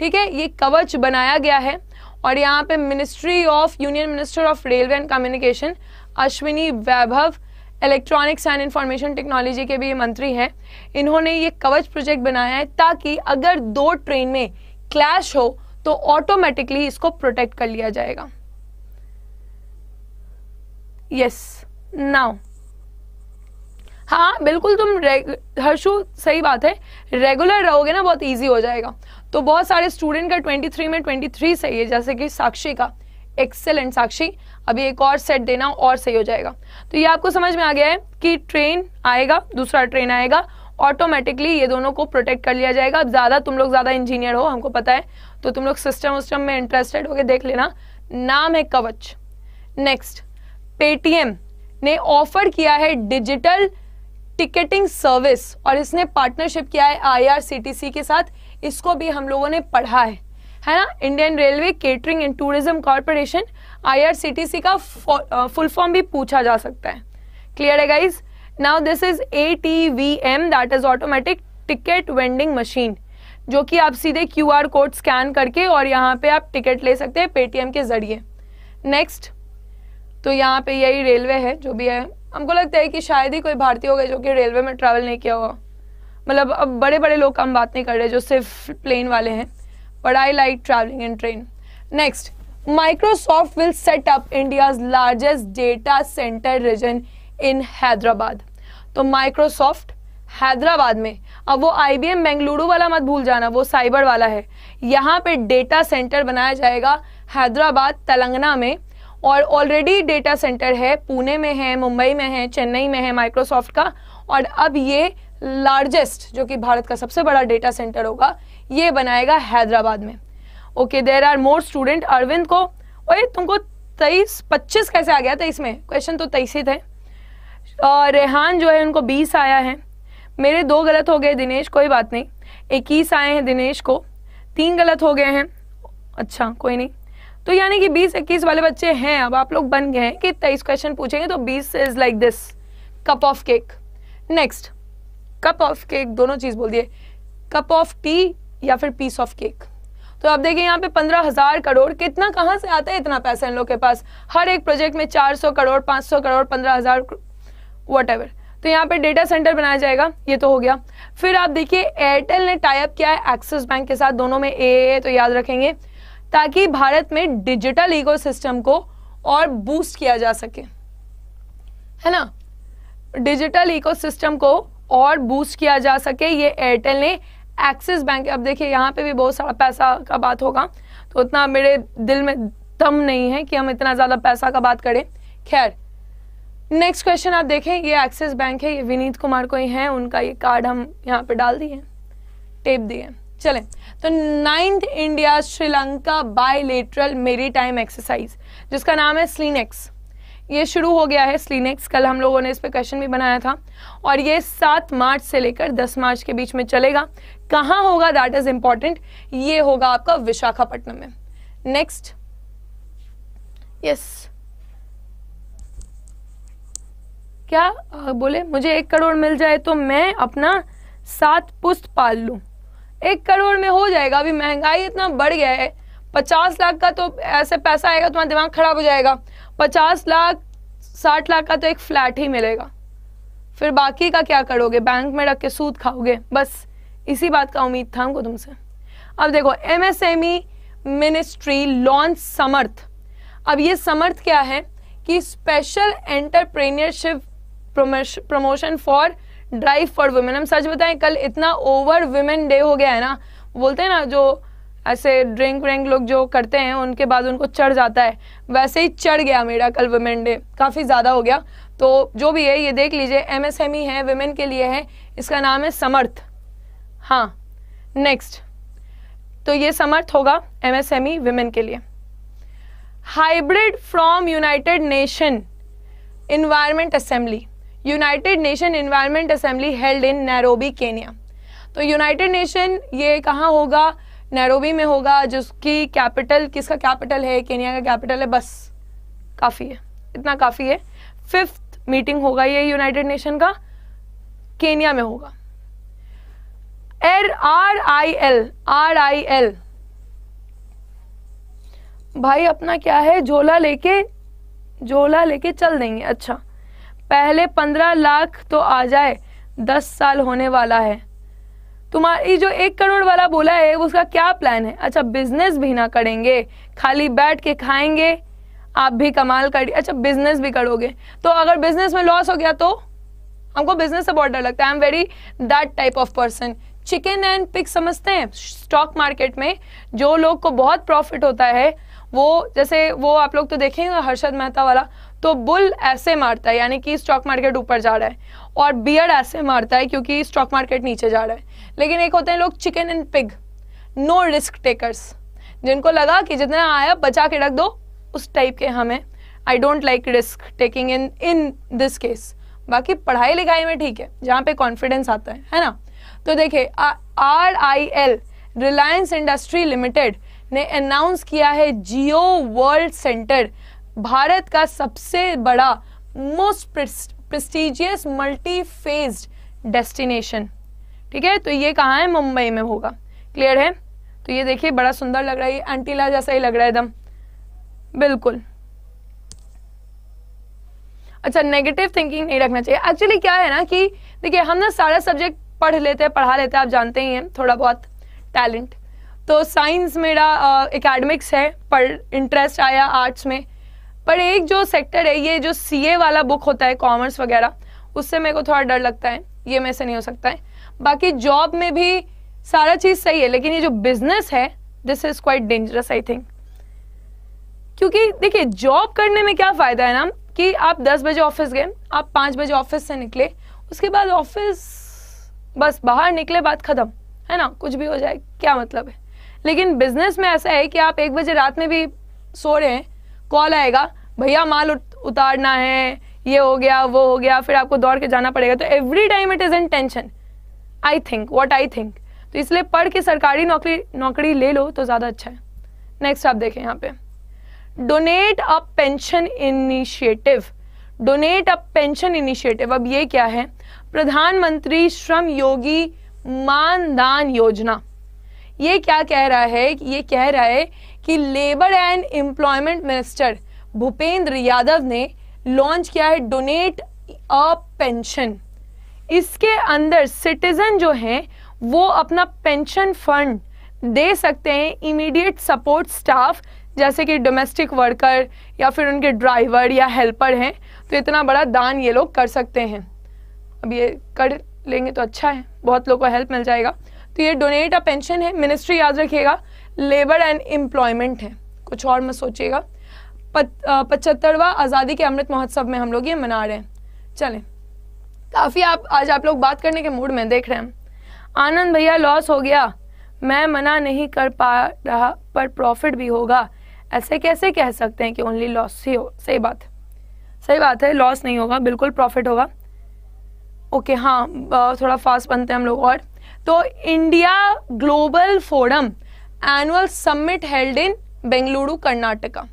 A: ठीक है ये कवच बनाया गया है और यहाँ पे ministry of union minister of railway and communication Ashwini Vaibhav electronics and information technology के भी ये मंत्री हैं इन्होंने ये कवच प्रोजेक्ट बनाया है ताकि अगर दो ट्रेन में क्लैश हो तो ऑटोमेटिकली इसको प्रोटेक्ट कर लिया जाएगा यस नाउ हाँ बिल्कुल तुम हर्षु सही बात है रेगुलर रहोगे ना बहुत ईजी हो जाएगा तो बहुत सारे स्टूडेंट का 23 में 23 सही है जैसे कि साक्षी का एक्सेलेंट साक्षी अभी एक और सेट देना और सही हो जाएगा तो ये आपको समझ में आ गया है कि ट्रेन आएगा दूसरा ट्रेन आएगा ऑटोमेटिकली ये दोनों को प्रोटेक्ट कर लिया जाएगा अब ज़्यादा तुम लोग ज़्यादा इंजीनियर हो हमको पता है तो तुम लोग सिस्टम उस्टम में इंटरेस्टेड हो गए देख लेना नाम है कवच नेक्स्ट पेटीएम ने ऑफर किया है डिजिटल टिकटिंग सर्विस और इसने पार्टनरशिप किया है आईआरसीटीसी के साथ इसको भी हम लोगों ने पढ़ा है है ना Indian railway catering and tourism corporation IRCTC का फुल फॉर्म भी पूछा जा सकता है क्लियर है guys now this is a T V M that is automatic ticket vending machine जो कि आप सीधे क्यू आर कोड स्कैन करके और यहाँ पे आप टिकट ले सकते हैं पेटीएम के जरिए नेक्स्ट तो यहाँ पे यही रेलवे है जो भी है हमको लगता है कि शायद ही कोई भारतीय होगा जो कि रेलवे में ट्रैवल नहीं किया हुआ मतलब अब बड़े बड़े लोग हम बात नहीं कर रहे जो सिर्फ प्लेन वाले हैं but I like travelling in train next Microsoft will set up India's largest data centre region in Hyderabad तो माइक्रोसॉफ्ट हैदराबाद में अब वो आई बी एम बेंगलुरु वाला मत भूल जाना वो साइबर वाला है यहाँ पे डेटा सेंटर बनाया जाएगा हैदराबाद तेलंगाना में और ऑलरेडी डेटा सेंटर है पुणे में है मुंबई में है चेन्नई में है माइक्रोसॉफ्ट का और अब ये लार्जेस्ट जो कि भारत का सबसे बड़ा डेटा सेंटर होगा ये बनाएगा हैदराबाद में okay there are more student Arvind को ओए तुमको तेईस पच्चीस कैसे आ गया तेईस में क्वेश्चन तो तेईस ही थे और रेहान जो है उनको बीस आया है मेरे दो गलत हो गए दिनेश कोई बात नहीं इक्कीस आए हैं दिनेश को तीन गलत हो गए हैं अच्छा कोई नहीं तो यानी कि बीस इक्कीस वाले बच्चे हैं अब आप लोग बन गए हैं कि तेईस क्वेश्चन पूछेंगे तो बीस is like this cup of cake next cup of cake दोनों चीज बोल दिए कप ऑफ टी या फिर पीस ऑफ केक तो आप देखिए यहाँ पे पंद्रह हजार करोड़ कितना कहाँ से आता है इतना पैसा इन लोग के पास हर एक प्रोजेक्ट में चार सौ करोड़ पाँच सौ करोड़ पंद्रह हजार वट एवर तो यहाँ पे डेटा सेंटर बनाया जाएगा ये तो हो गया फिर आप देखिए एयरटेल ने टाइप किया है एक्सिस बैंक के साथ दोनों में ए तो याद रखेंगे ताकि भारत में डिजिटल इकोसिस्टम को और बूस्ट किया जा सके है ना डिजिटल इकोसिस्टम को और बूस्ट किया जा सके ये एयरटेल ने एक्सिस बैंक अब देखिए यहाँ पे भी बहुत सारा पैसा का बात होगा तो उतना मेरे दिल में दम नहीं है कि हम इतना ज़्यादा पैसा का बात करें खैर नेक्स्ट क्वेश्चन आप देखें ये एक्सिस बैंक है ये विनीत कुमार को ही है उनका ये कार्ड हम यहाँ पे डाल दिए टेप दिए चले तो ninth India Sri Lanka bilateral maritime exercise जिसका नाम है स्लीनेक्स ये शुरू हो गया है स्लीनेक्स कल हम लोगों ने इस पर क्वेश्चन भी बनाया था और ये सात मार्च से लेकर दस मार्च के बीच में चलेगा कहाँ होगा दैट इज इंपॉर्टेंट ये होगा आपका विशाखापट्टनम में नेक्स्ट यस क्या बोले मुझे एक करोड़ मिल जाए तो मैं अपना सात पुस्त पाल लूँ एक करोड़ में हो जाएगा अभी महंगाई इतना बढ़ गया है पचास लाख का तो ऐसे पैसा आएगा तुम्हारा दिमाग खराब हो जाएगा पचास लाख साठ लाख का तो एक फ्लैट ही मिलेगा फिर बाकी का क्या करोगे बैंक में रख के सूद खाओगे बस इसी बात का उम्मीद था हमको तुमसे अब देखो एमएसएमई मिनिस्ट्री लॉन्च समर्थ अब ये समर्थ क्या है कि special entrepreneurship promotion for drive for women हम सच बताएं कल इतना ओवर वुमेन डे हो गया है ना बोलते हैं ना जो ऐसे ड्रिंक व्रिंक लोग जो करते हैं उनके बाद उनको चढ़ जाता है वैसे ही चढ़ गया मेरा कल वुमेन डे काफ़ी ज़्यादा हो गया तो जो भी है ये देख लीजिए एम एस एम ई है वुमेन के लिए है इसका नाम है समर्थ हाँ नेक्स्ट तो ये समर्थ होगा M S M E women के लिए hybrid from United Nation environment assembly United Nation environment assembly held in Nairobi Kenya तो यूनाइटेड नेशन ये कहाँ होगा नैरोबी में होगा जिसकी कैपिटल किसका कैपिटल है केनिया का कैपिटल है बस काफ़ी है इतना काफ़ी है फिफ्थ मीटिंग होगा ये यूनाइटेड नेशन का केनिया में होगा एर R I L R I L भाई अपना क्या है झोला लेके झोला लेके चल देंगे अच्छा पहले पंद्रह लाख तो आ जाए दस साल होने वाला है तुम्हारी जो एक करोड़ वाला बोला है उसका क्या प्लान है अच्छा बिजनेस भी ना करेंगे खाली बैठ के खाएंगे आप भी कमाल कर अच्छा बिजनेस भी करोगे तो अगर बिजनेस में लॉस हो गया तो हमको बिजनेस से बहुत डर लगता है I am very that type of person chicken and pig समझते हैं स्टॉक मार्केट में जो लोग को बहुत प्रॉफिट होता है वो जैसे वो आप लोग तो देखेंगे हर्षद मेहता वाला तो बुल ऐसे मारता है यानी कि स्टॉक मार्केट ऊपर जा रहा है और बियर ऐसे मारता है क्योंकि स्टॉक मार्केट नीचे जा रहा है लेकिन एक होते हैं लोग chicken and pig no risk takers जिनको लगा कि जितना आया बचा के रख दो उस टाइप के हमें I don't like risk taking in in this case बाकी पढ़ाई लिखाई में ठीक है जहाँ पे कॉन्फिडेंस आता है है ना तो देखिए R I L Reliance industry limited ने अनाउंस किया है जियो वर्ल्ड सेंटर भारत का सबसे बड़ा most prestigious multi phased destination ठीक है तो ये कहाँ है मुंबई में होगा क्लियर है तो ये देखिए बड़ा सुंदर लग रहा है ये एंटीला जैसा ही लग रहा है एकदम बिल्कुल अच्छा नेगेटिव थिंकिंग नहीं रखना चाहिए एक्चुअली क्या है ना कि देखिए हम ना सारा सब्जेक्ट पढ़ लेते हैं पढ़ा लेते हैं आप जानते ही हैं थोड़ा बहुत टैलेंट तो साइंस मेरा एकेडमिक्स है पर इंटरेस्ट आया आर्ट्स में पर एक जो सेक्टर है ये जो ए वाला बुक होता है कॉमर्स वगैरह उससे मेरे को थोड़ा डर लगता है ये मेरे से नहीं हो सकता है बाकी जॉब में भी सारा चीज़ सही है लेकिन ये जो बिजनेस है this is quite dangerous I think क्योंकि देखिए जॉब करने में क्या फ़ायदा है ना कि आप 10 बजे ऑफिस गए आप 5 बजे ऑफिस से निकले उसके बाद ऑफिस बस बाहर निकले बात ख़त्म है ना कुछ भी हो जाए क्या मतलब है लेकिन बिजनेस में ऐसा है कि आप एक बजे रात में भी सो रहे हैं कॉल आएगा भैया माल उतारना है ये हो गया वो हो गया फिर आपको दौड़ के जाना पड़ेगा तो every time it is in tension I think what I think तो इसलिए पढ़ के सरकारी नौकरी नौकरी ले लो तो ज़्यादा अच्छा है नेक्स्ट आप देखें यहाँ पे donate a pension initiative donate a pension initiative अब ये क्या है प्रधानमंत्री श्रम योगी मानदान योजना ये क्या कह रहा है ये कह रहा है कि labour and employment minister Bhupender Yadav ने लॉन्च किया है डोनेट अ पेंशन इसके अंदर सिटीज़न जो हैं वो अपना पेंशन फंड दे सकते हैं इमीडिएट सपोर्ट स्टाफ जैसे कि डोमेस्टिक वर्कर या फिर उनके ड्राइवर या हेल्पर हैं तो इतना बड़ा दान ये लोग कर सकते हैं अब ये कर लेंगे तो अच्छा है बहुत लोगों को हेल्प मिल जाएगा तो ये डोनेट अ पेंशन है मिनिस्ट्री याद रखिएगा लेबर एंड एम्प्लॉयमेंट है कुछ और मत सोचिएगा पचहत्तरवा आज़ादी के अमृत महोत्सव में हम लोग ये मना रहे हैं चलें काफ़ी आप आज आप लोग बात करने के मूड में देख रहे हैं आनंद भैया लॉस हो गया मैं मना नहीं कर पा रहा पर प्रॉफिट भी होगा ऐसे कैसे कह सकते हैं कि ओनली लॉस ही हो सही बात सही बात है लॉस नहीं होगा बिल्कुल प्रॉफिट होगा ओके हाँ थोड़ा फास्ट बनते हैं हम लोग और तो India global forum annual summit held in Bengaluru Karnataka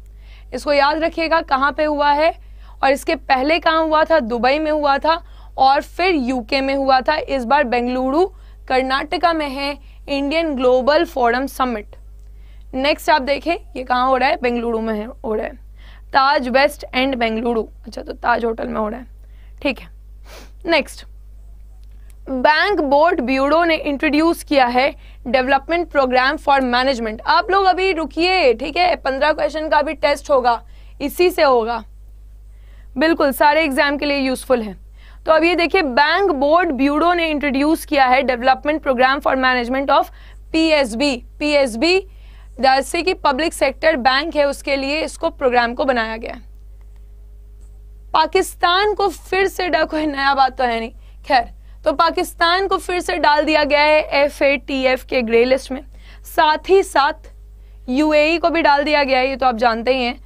A: इसको याद रखिएगा कहाँ पे हुआ है और इसके पहले कहाँ हुआ था दुबई में हुआ था और फिर यूके में हुआ था इस बार बेंगलुरु कर्नाटका में है Indian global forum summit next आप देखें ये कहाँ हो रहा है बेंगलुरु में है हो रहा है ताज वेस्ट एंड बेंगलुरु अच्छा तो ताज होटल में हो रहा है ठीक है नेक्स्ट बैंक बोर्ड ब्यूरो ने इंट्रोड्यूस किया है डेवलपमेंट प्रोग्राम फॉर मैनेजमेंट आप लोग अभी रुकिए ठीक है पंद्रह क्वेश्चन का भी टेस्ट होगा इसी से होगा बिल्कुल सारे एग्जाम के लिए यूजफुल है तो अब ये देखिए बैंक बोर्ड ब्यूरो ने इंट्रोड्यूस किया है development programme for management of PSB PSB जैसे कि पब्लिक सेक्टर बैंक है उसके लिए इसको प्रोग्राम को बनाया गया पाकिस्तान को फिर से डर कोई नया बात तो है नहीं खैर तो पाकिस्तान को फिर से डाल दिया गया है एफ ए टी एफ के ग्रे लिस्ट में साथ ही साथ यू ए e को भी डाल दिया गया है ये तो आप जानते ही हैं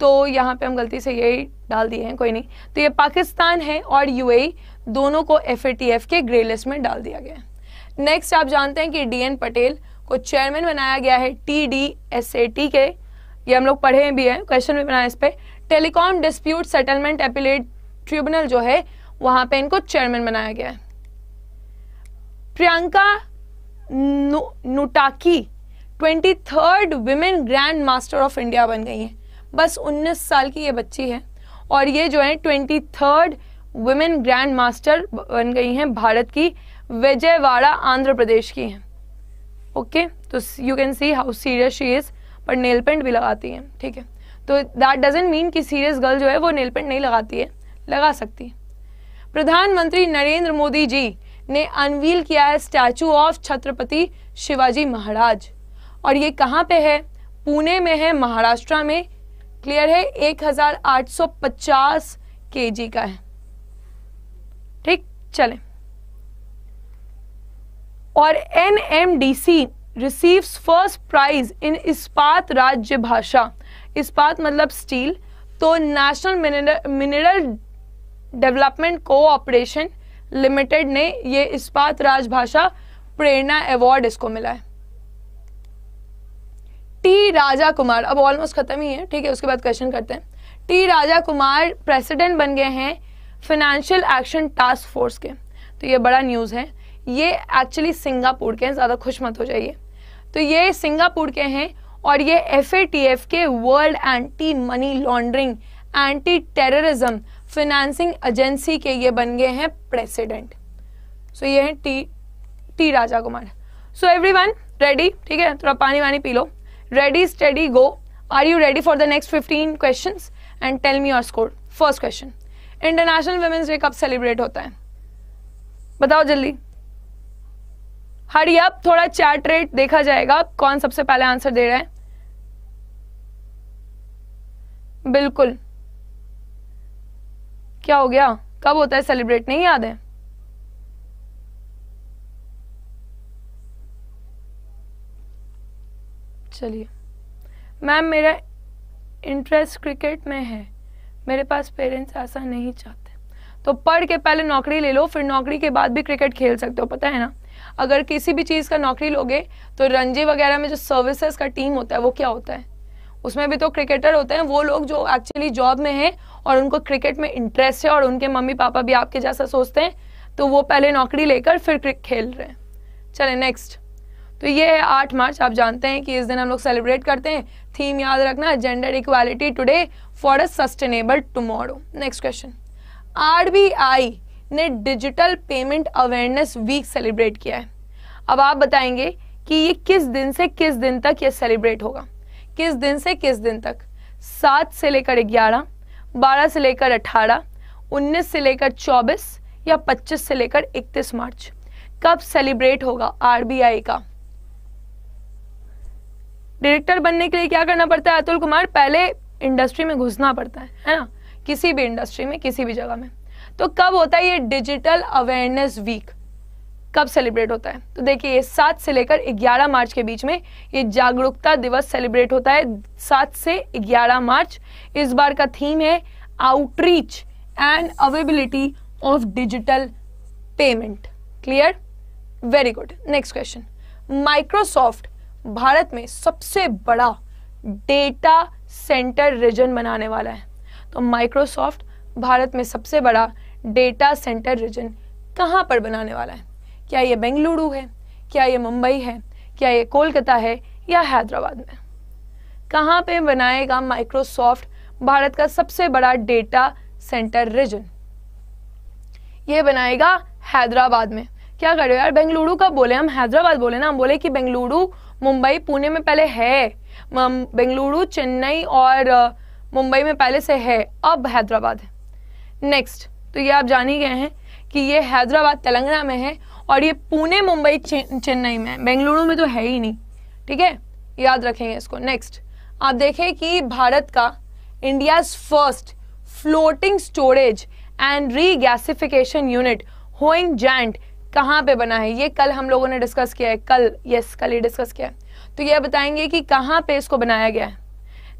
A: तो यहाँ पे हम गलती से यही डाल दिए हैं कोई नहीं तो ये पाकिस्तान है और यू e दोनों को एफ ए टी एफ के ग्रे लिस्ट में डाल दिया गया है नेक्स्ट आप जानते हैं कि डी एन पटेल को चेयरमैन बनाया गया है T D S A T के ये हम लोग पढ़े भी हैं क्वेश्चन भी बनाया इस पर telecom dispute settlement appellate tribunal जो है वहाँ पे इनको चेयरमैन बनाया गया है Priyanka Nutakki twenty third women grand master of India बन गई हैं बस 19 साल की ये बच्ची है और ये जो है twenty third women grand master बन गई हैं भारत की विजयवाड़ा आंध्र प्रदेश की हैं ओके तो you can see how serious she is पर नेल पेंट भी लगाती हैं ठीक है तो दैट डजेंट मीन कि सीरियस गर्ल जो है वो नेल पेंट नहीं लगाती है लगा सकती है प्रधानमंत्री नरेंद्र मोदी जी ने अनवील किया है स्टैचू ऑफ छत्रपति शिवाजी महाराज और ये कहाँ पे है पुणे में है महाराष्ट्र में क्लियर है 1850 केजी का है ठीक चलें और NMDC receives first prize in इस्पात राज्य भाषा इस्पात मतलब स्टील तो national mineral development cooperation limited ने ये इस्पात राजभाषा प्रेरणा अवार्ड इसको मिला है टी राजा कुमार अब ऑलमोस्ट खत्म ही है ठीक है उसके बाद क्वेश्चन करते हैं टी राजा कुमार प्रेसिडेंट बन गए हैं फिनेंशियल एक्शन टास्क फोर्स के तो ये बड़ा न्यूज़ है ये एक्चुअली सिंगापुर के हैं ज़्यादा खुश मत हो जाइए तो ये सिंगापुर के हैं और ये एफ के world anti money laundering anti terrorism financing agency के ये बन गए हैं प्रेसिडेंट सो ये है T T Raja Kumar so everyone ready ठीक है थोड़ा पानी वानी पी लो ready study go are you ready for the next fifteen question and tell me your score first question international women's day कब सेलिब्रेट होता है बताओ जल्दी हरी अब थोड़ा चैट रेट देखा जाएगा कौन सबसे पहले आंसर दे रहा है बिल्कुल क्या हो गया कब होता है सेलिब्रेट नहीं याद है चलिए मैम मेरा इंटरेस्ट क्रिकेट में है मेरे पास पेरेंट्स ऐसा नहीं चाहते तो पढ़ के पहले नौकरी ले लो फिर नौकरी के बाद भी क्रिकेट खेल सकते हो पता है ना अगर किसी भी चीज़ का नौकरी लोगे तो रंजी वगैरह में जो सर्विसेज का टीम होता है वो क्या होता है उसमें भी तो क्रिकेटर होते हैं वो लोग जो एक्चुअली जॉब में हैं और उनको क्रिकेट में इंटरेस्ट है और उनके मम्मी पापा भी आपके जैसा सोचते हैं तो वो पहले नौकरी लेकर फिर खेल रहे हैं चले नेक्स्ट तो ये है आठ मार्च आप जानते हैं कि इस दिन हम लोग सेलिब्रेट करते हैं थीम याद रखना gender equality today for a sustainable tomorrow next question R ने digital payment awareness week celebrate किया है अब आप बताएंगे कि ये किस दिन से किस दिन तक ये सेलिब्रेट होगा किस दिन से किस दिन तक सात से लेकर ग्यारह बारह से लेकर अठारह उन्नीस से लेकर चौबीस या पच्चीस से लेकर इकतीस मार्च कब सेलिब्रेट होगा आरबीआई का डायरेक्टर बनने के लिए क्या करना पड़ता है अतुल कुमार पहले इंडस्ट्री में घुसना पड़ता है है ना किसी भी इंडस्ट्री में किसी भी जगह में तो कब होता है ये डिजिटल अवेयरनेस वीक कब सेलिब्रेट होता है तो देखिए ये सात से लेकर ग्यारह मार्च के बीच में ये जागरूकता दिवस सेलिब्रेट होता है सात से ग्यारह मार्च इस बार का थीम है outreach and availability of digital payment clear very good next question Microsoft Bharat में सबसे बड़ा डेटा सेंटर रीजन बनाने वाला है तो माइक्रोसॉफ्ट भारत में सबसे बड़ा डेटा सेंटर रीजन कहां पर बनाने वाला है क्या ये बेंगलुरु है क्या ये मुंबई है क्या ये कोलकाता है या हैदराबाद में कहाँ पे बनाएगा माइक्रोसॉफ्ट भारत का सबसे बड़ा डेटा सेंटर रीजन ये बनाएगा हैदराबाद में क्या कर रहे हो यार बेंगलुरु का बोले हम हैदराबाद बोले ना हम बोले कि बेंगलुरु मुंबई पुणे में पहले है बेंगलुरु चेन्नई और मुंबई में पहले से है अब हैदराबाद है नेक्स्ट तो ये आप जान ही गए हैं कि ये हैदराबाद तेलंगाना में है और ये पुणे मुंबई चेन्नई में बेंगलुरु में तो है ही नहीं ठीक है याद रखेंगे इसको नेक्स्ट आप देखें कि भारत का India's first floating storage and regasification unit होइंग जैंट कहाँ पे बना है ये कल हम लोगों ने डिस्कस किया है कल यस कल ये डिस्कस किया है तो ये बताएंगे कि कहाँ पे इसको बनाया गया है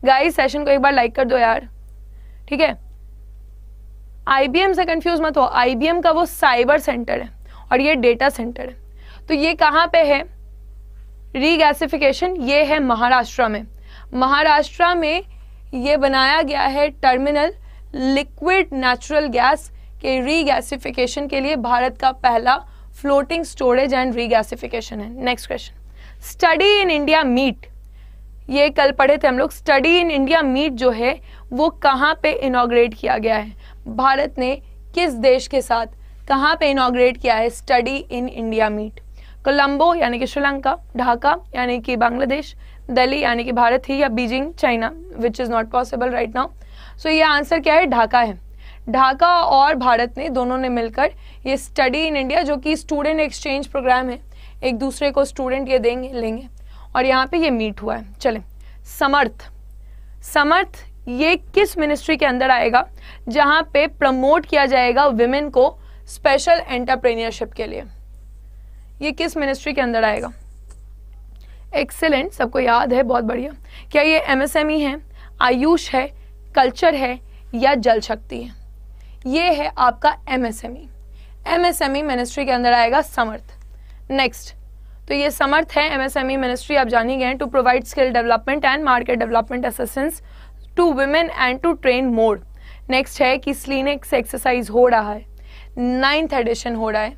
A: गाइस सेशन को एक बार लाइक कर दो यार ठीक है आईबीएम से कंफ्यूज मत हो आईबीएम का वो साइबर सेंटर है और ये डेटा सेंटर है तो ये कहाँ पे है रीगैसिफिकेशन ये है महाराष्ट्र में महाराष्ट्र में ये बनाया गया है टर्मिनल लिक्विड नेचुरल गैस के रीगैसिफिकेशन के लिए भारत का पहला फ्लोटिंग स्टोरेज एंड रीगैसिफिकेशन है next question study in India meet ये कल पढ़े थे हम लोग स्टडी इन इंडिया मीट जो है वो कहाँ पे इनाग्रेट किया गया है भारत ने किस देश के साथ कहाँ पे इनाग्रेट किया है study in India meet Colombo यानी कि श्रीलंका ढाका यानी कि बांग्लादेश दिल्ली यानी कि भारत ही या Beijing China which is not possible right now so ये आंसर क्या है ढाका है ढाका और भारत ने दोनों ने मिलकर ये स्टडी इन इंडिया जो कि स्टूडेंट एक्सचेंज प्रोग्राम है एक दूसरे को स्टूडेंट ये देंगे लेंगे और यहाँ पे ये मीट हुआ है चले समर्थ समर्थ ये किस मिनिस्ट्री के अंदर आएगा जहाँ पे प्रमोट किया जाएगा वुमेन को स्पेशल एंटरप्रेन्योरशिप के लिए ये किस मिनिस्ट्री के अंदर आएगा एक्सेलेंट सबको याद है बहुत बढ़िया क्या ये एमएसएमई e है आयुष है कल्चर है या जल शक्ति है ये है आपका एमएसएमई एमएसएमई मिनिस्ट्री के अंदर आएगा समर्थ नेक्स्ट तो ये समर्थ है एमएसएमई मिनिस्ट्री e आप जानिए गए to provide skill development and market development assistance to women and to train mode next है कि स्लीनिक्स एक्सरसाइज हो रहा है नाइन्थ एडिशन हो रहा है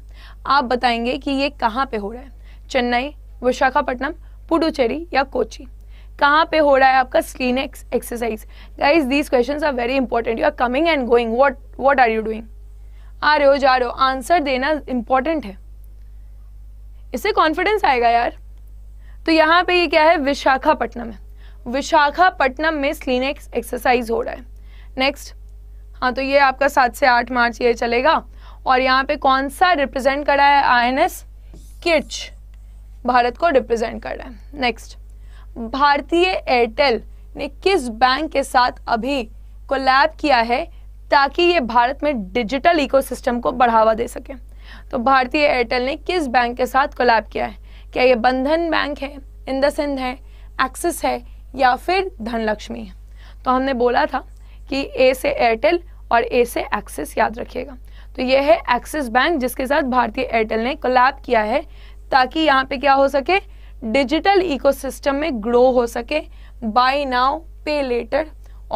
A: आप बताएंगे कि ये कहाँ पे हो रहा है चेन्नई विशाखापट्टनम पुडुचेरी या कोची कहाँ पे हो रहा है आपका screen exercise guys these question are very important you are coming and going what what are you doing आ रहे हो जा रहे हो आंसर देना इंपॉर्टेंट है इससे कॉन्फिडेंस आएगा यार तो यहाँ पे ये क्या है विशाखापट्टनम है विशाखापट्टनम में स्लिनेक्स एक्सरसाइज हो रहा है नेक्स्ट हाँ तो ये आपका सात से आठ मार्च ये चलेगा और यहाँ पे कौन सा रिप्रेजेंट रहा है आईएनएस किच भारत को रिप्रेजेंट कर रहा है नेक्स्ट भारतीय एयरटेल ने किस बैंक के साथ अभी कोलैब किया है ताकि ये भारत में डिजिटल इकोसिस्टम को बढ़ावा दे सके तो भारतीय एयरटेल ने किस बैंक के साथ कोलैब किया है क्या ये बंधन बैंक है इंदसिंध है एक्सिस है या फिर धनलक्ष्मी है तो हमने बोला था कि ए से एयरटेल और ए से एक्सिस याद रखिएगा तो ये है एक्सिस बैंक जिसके साथ भारतीय एयरटेल ने कलाब किया है ताकि यहाँ पे क्या हो सके डिजिटल इकोसिस्टम में ग्रो हो सके buy now pay later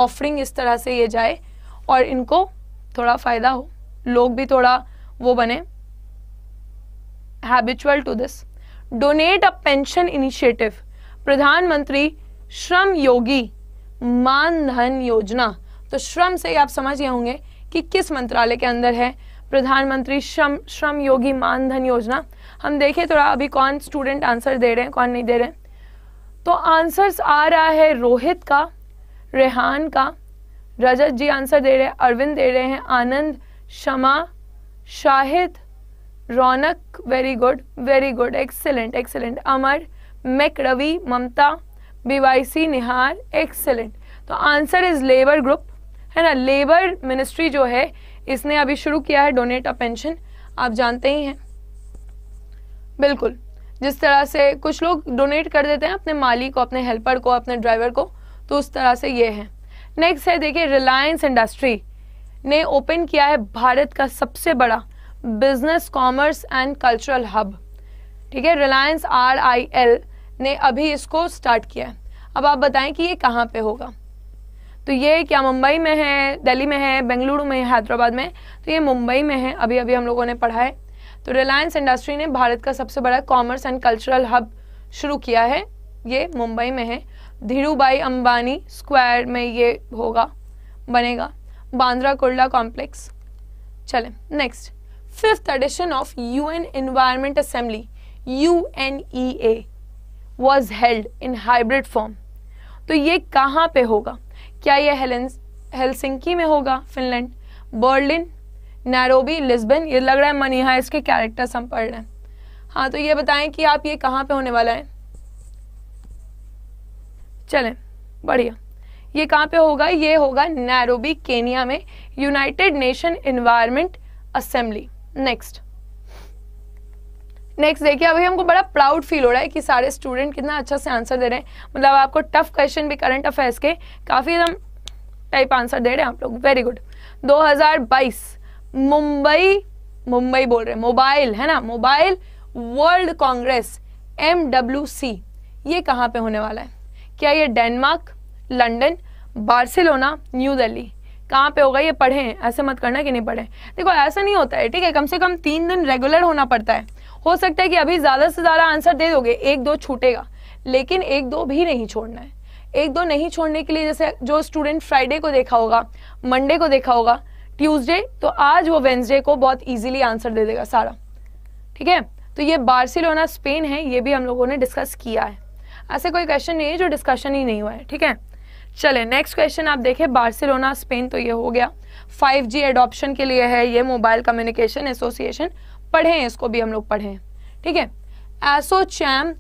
A: offering इस तरह से ये जाए और इनको थोड़ा फ़ायदा हो लोग भी थोड़ा वो बने habitual to this donate a pension initiative प्रधानमंत्री श्रम योगी मान धन योजना तो श्रम से आप समझ गए होंगे कि किस मंत्रालय के अंदर है प्रधानमंत्री श्रम श्रम योगी मानधन योजना हम देखें थोड़ा अभी कौन स्टूडेंट आंसर दे रहे हैं कौन नहीं दे रहे हैं तो आंसर्स आ रहा है रोहित का रेहान का रजत जी आंसर दे रहे हैं अरविंद दे रहे हैं Anand Shama Shahid Raunak very good very good excellent excellent Amar Mac Ravi Mamta BYC Nihar excellent तो आंसर इज लेबर ग्रुप है ना लेबर मिनिस्ट्री जो है इसने अभी शुरू किया है डोनेट अ पेंशन आप जानते ही हैं बिल्कुल जिस तरह से कुछ लोग डोनेट कर देते हैं अपने मालिक को अपने हेल्पर को अपने ड्राइवर को तो उस तरह से ये है नेक्स्ट है देखिए रिलायंस इंडस्ट्री ने ओपन किया है भारत का सबसे बड़ा business commerce and cultural hub ठीक है रिलायंस आर आई एल ने अभी इसको स्टार्ट किया है अब आप बताएं कि ये कहाँ पे होगा तो ये क्या मुंबई में है दिल्ली में है बेंगलुरु में हैदराबाद में तो ये मुंबई में है अभी अभी हम लोगों ने पढ़ा है तो रिलायंस इंडस्ट्री ने भारत का सबसे बड़ा कॉमर्स एंड कल्चरल हब शुरू किया है ये मुंबई में है धीरू भाई अम्बानी स्क्वायर में ये होगा बनेगा बांद्रा कुर्ला कॉम्प्लेक्स चले next fifth edition of U N environment assembly U N E A was held in hybrid form तो ये कहाँ पे होगा क्या यह हेलसिंकी में होगा फिनलैंड बर्लिन नैरोबी लिस्बन ये लग रहा है मनी हाँ इसके कैरेक्टर्स हम पढ़ रहे हैं हाँ तो ये बताएं कि आप ये कहाँ पे होने वाला है चलें बढ़िया ये कहाँ पे होगा ये होगा नैरोबी केनिया में United Nation environment assembly next next देखिए अभी हमको बड़ा प्राउड फील हो रहा है कि सारे स्टूडेंट कितना अच्छा से आंसर दे रहे हैं मतलब आपको टफ क्वेश्चन भी करंट अफेयर्स के काफ़ी एकदम टाइप आंसर दे रहे हैं आप लोग वेरी गुड 2022 मुंबई मुंबई बोल रहे हैं मोबाइल है ना मोबाइल वर्ल्ड कांग्रेस एम ये कहाँ पे होने वाला है क्या ये Denmark London Barcelona New Delhi कहाँ पे होगा ये पढ़ें ऐसे मत करना कि नहीं पढ़ें देखो ऐसा नहीं होता है ठीक है कम से कम तीन दिन रेगुलर होना पड़ता है हो सकता है कि अभी ज्यादा से ज्यादा आंसर दे दोगे एक दो छूटेगा लेकिन एक दो भी नहीं छोड़ना है एक दो नहीं छोड़ने के लिए जैसे जो स्टूडेंट फ्राइडे को देखा होगा मंडे को देखा होगा ट्यूसडे तो आज वो वेंसडे को बहुत इजीली आंसर दे देगा सारा ठीक है तो ये बार्सिलोना स्पेन है ये भी हम लोगों ने डिस्कस किया है ऐसे कोई क्वेश्चन नहीं है जो डिस्कशन ही नहीं हुआ है ठीक है चले नेक्स्ट क्वेश्चन आप देखें बार्सिलोना स्पेन तो ये हो गया 5G एडोप्शन के लिए है ये मोबाइल कम्युनिकेशन एसोसिएशन पढ़ें इसको भी हम लोग पढ़ें ठीक है ASSOCHAM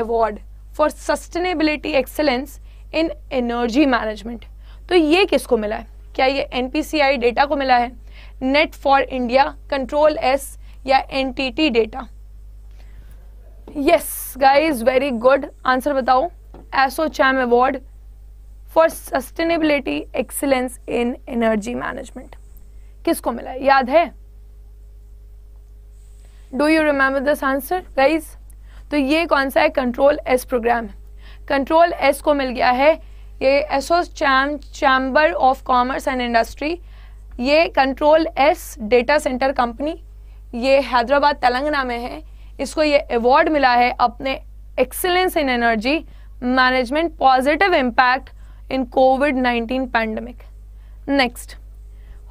A: award for sustainability excellence in energy management तो ये किसको मिला है क्या ये एन डेटा को मिला है net for India control S या N data yes guys very good answer बताओ ASSOCHAM award for sustainability excellence in energy management किसको मिला है याद है do you remember this answer guys तो ये कौन सा है control S programme control S को मिल गया है ये associated chamber of commerce and industry ये control S data centre company ये हैदराबाद तेलंगाना में है इसको ये अवार्ड मिला है अपने excellence in energy management positive impact in COVID 19 pandemic next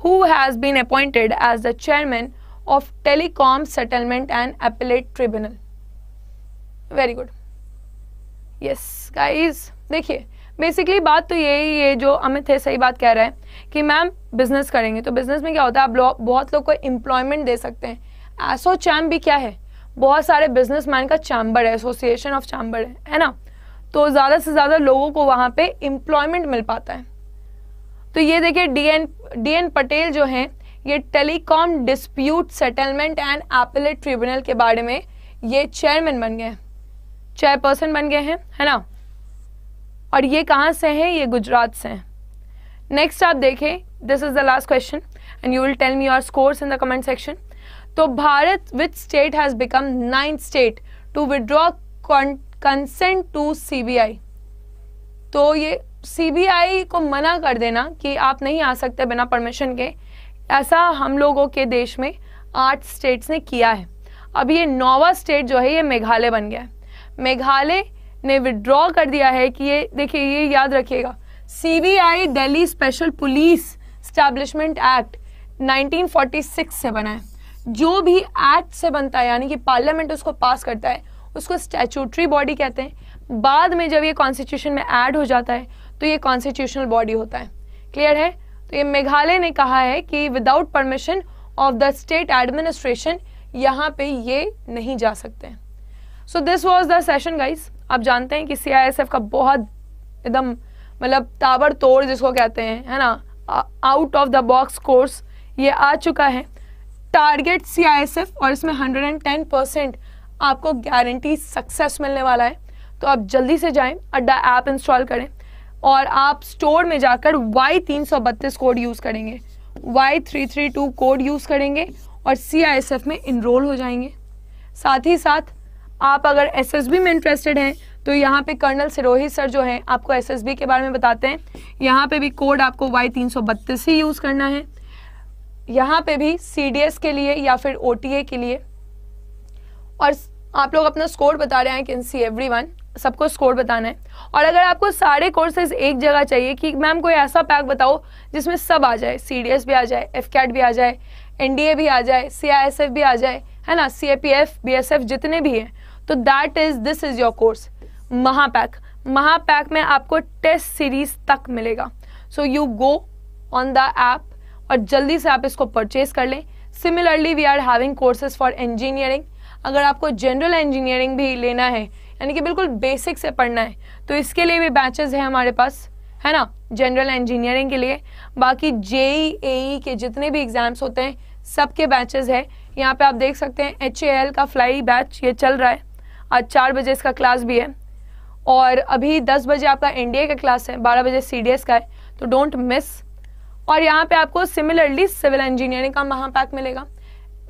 A: who has been appointed as the chairman of telecom settlement and Appellate tribunal very good yes guys देखिए basically बात तो यही है जो अमित है सही बात कह रहा है कि मैम बिजनेस करेंगे तो बिजनेस में क्या होता है आप लोग बहुत लोग को एम्प्लॉयमेंट दे सकते हैं एसो चैम्प भी क्या है बहुत सारे मैन का चैम्बर है एसोसिएशन ऑफ चैम्बर है है ना तो ज़्यादा से ज़्यादा लोगों को वहाँ पे एम्प्लॉयमेंट मिल पाता है तो ये देखिए D N D N Patel जो हैं ये telecom dispute settlement and appellate tribunal के बारे में ये चेयरमैन बन गए चेयरपर्सन बन गए हैं है ना और ये कहाँ से हैं ये गुजरात से हैं नेक्स्ट आप देखें this is the last question and you will tell me your scores in the comment section तो Bharat which state has become ninth state to withdraw consent to CBI तो ये सीबीआई को मना कर देना कि आप नहीं आ सकते बिना परमिशन के ऐसा हम लोगों के देश में आठ स्टेट्स ने किया है अब ये नौवा स्टेट जो है ये मेघालय बन गया है मेघालय ने विड्रॉ कर दिया है कि ये देखिए ये याद रखिएगा C B I Delhi special police establishment act 1946 से बना है जो भी एक्ट से बनता है यानी कि पार्लियामेंट उसको पास करता है उसको स्टैचूटरी बॉडी कहते हैं बाद में जब ये कॉन्स्टिट्यूशन में ऐड हो जाता है तो ये कॉन्स्टिट्यूशनल बॉडी होता है क्लियर है ये मेघालय ने कहा है कि without permission of the state administration यहाँ पे ये नहीं जा सकते हैं so this was the session guys आप जानते हैं कि सी का बहुत एकदम मतलब ताबड़तोड़ जिसको कहते हैं है ना out of the box course ये आ चुका है टारगेट सी और इसमें 110 परसेंट आपको गारंटी सक्सेस मिलने वाला है तो आप जल्दी से जाएं अड्डा ऐप इंस्टॉल करें और आप स्टोर में जाकर वाई तीन सौ बत्तीस कोड यूज़ करेंगे Y three three two code use करेंगे और सी आई एस एफ में इनरोल हो जाएंगे साथ ही साथ आप अगर एस एस बी में इंटरेस्टेड हैं तो यहाँ पे कर्नल सिरोही सर जो हैं आपको एस एस बी के बारे में बताते हैं यहाँ पे भी कोड आपको वाई तीन सौ बत्तीस ही यूज़ करना है यहाँ पे भी सी डी एस के लिए या फिर ओ टी ए के लिए और आप लोग अपना स्कोर बता रहे हैं कैन सी एवरी वन सबको स्कोर बताना है और अगर आपको सारे कोर्सेज एक जगह चाहिए कि मैम कोई ऐसा पैक बताओ जिसमें सब आ जाए सी भी आ जाए एफ भी आ जाए एन भी आ जाए सी भी आ जाए है ना C A P F B S F जितने भी हैं तो that is this is your course Mahapack Mahapack में आपको टेस्ट सीरीज तक मिलेगा so you go on the app और जल्दी से आप इसको परचेज कर लें similarly we are having courses for engineering अगर आपको जनरल इंजीनियरिंग भी लेना है यानी कि बिल्कुल बेसिक से पढ़ना है तो इसके लिए भी बैचेस हैं हमारे पास है ना जनरल इंजीनियरिंग के लिए बाकी जेई ए e e के जितने भी एग्ज़ाम्स होते हैं सबके बैचेस है यहाँ पे आप देख सकते हैं एच का फ्लाई बैच ये चल रहा है आज चार बजे इसका क्लास भी है और अभी दस बजे आपका एनडीए का क्लास है बारह बजे सी का है तो डोंट मिस और यहाँ पे आपको सिमिलरली सिविल इंजीनियरिंग का महापैक मिलेगा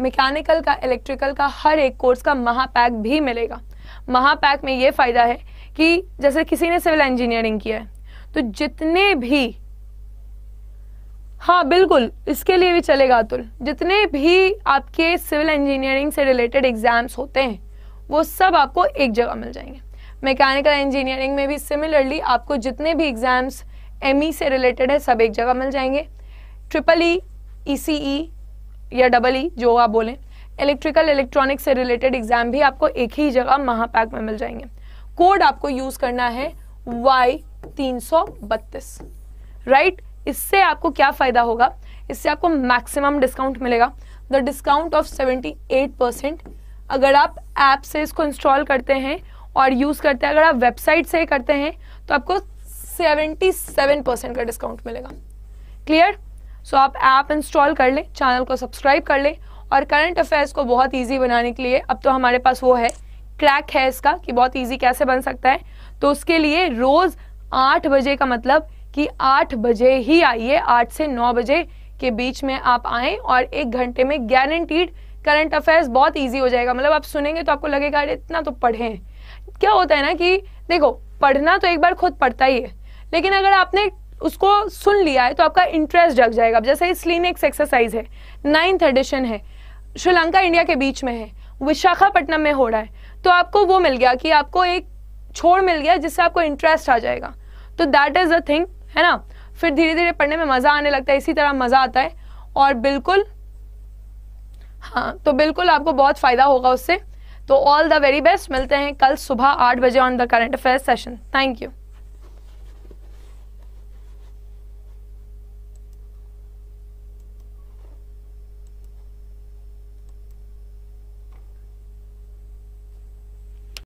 A: मैकेनिकल का इलेक्ट्रिकल का हर एक कोर्स का महापैक भी मिलेगा महापैक में ये फ़ायदा है कि जैसे किसी ने सिविल इंजीनियरिंग किया है तो जितने भी हाँ बिल्कुल इसके लिए भी चलेगा अतुल जितने भी आपके सिविल इंजीनियरिंग से रिलेटेड एग्जाम्स होते हैं वो सब आपको एक जगह मिल जाएंगे मैकेनिकल इंजीनियरिंग में भी सिमिलरली आपको जितने भी एग्जाम्स एम e से रिलेटेड है सब एक जगह मिल जाएंगे ट्रिपल ई ई सी ई या डबल ई e, जो आप बोलें इलेक्ट्रिकल इलेक्ट्रॉनिक से रिलेटेड एग्जाम भी आपको एक ही जगह महापैक में मिल जाएंगे कोड आपको यूज करना है वाई तीन राइट इससे आपको क्या फायदा होगा इससे आपको मैक्सिमम डिस्काउंट मिलेगा द डिस्काउंट ऑफ 78 परसेंट अगर आप ऐप से इसको इंस्टॉल करते हैं और यूज़ करते हैं अगर आप वेबसाइट से करते हैं तो आपको 77 परसेंट का डिस्काउंट मिलेगा क्लियर सो so आप ऐप इंस्टॉल कर लें चैनल को सब्सक्राइब कर लें और करंट अफेयर्स को बहुत ईजी बनाने के लिए अब तो हमारे पास वो है क्रैक है इसका कि बहुत ईजी कैसे बन सकता है तो उसके लिए रोज़ आठ बजे का मतलब कि आठ बजे ही आइए आठ से नौ बजे के बीच में आप आए और एक घंटे में गारंटीड करंट अफेयर्स बहुत ईजी हो जाएगा मतलब आप सुनेंगे तो आपको लगेगा अरे इतना तो हैं क्या होता है ना कि देखो पढ़ना तो एक बार खुद पढ़ता ही है लेकिन अगर आपने उसको सुन लिया है तो आपका इंटरेस्ट जग जाएगा जैसे इस एक एक्सरसाइज है नाइन्थ एडिशन है श्रीलंका इंडिया के बीच में है विशाखापट्टनम में हो रहा है तो आपको वो मिल गया कि आपको एक छोड़ मिल गया जिससे आपको इंटरेस्ट आ जाएगा तो दैट इज़ अ थिंग है ना फिर धीरे धीरे पढ़ने में मज़ा आने लगता है इसी तरह मज़ा आता है और बिल्कुल हाँ तो बिल्कुल आपको बहुत फ़ायदा होगा उससे तो ऑल द वेरी बेस्ट मिलते हैं कल सुबह आठ बजे on the current affair session thank you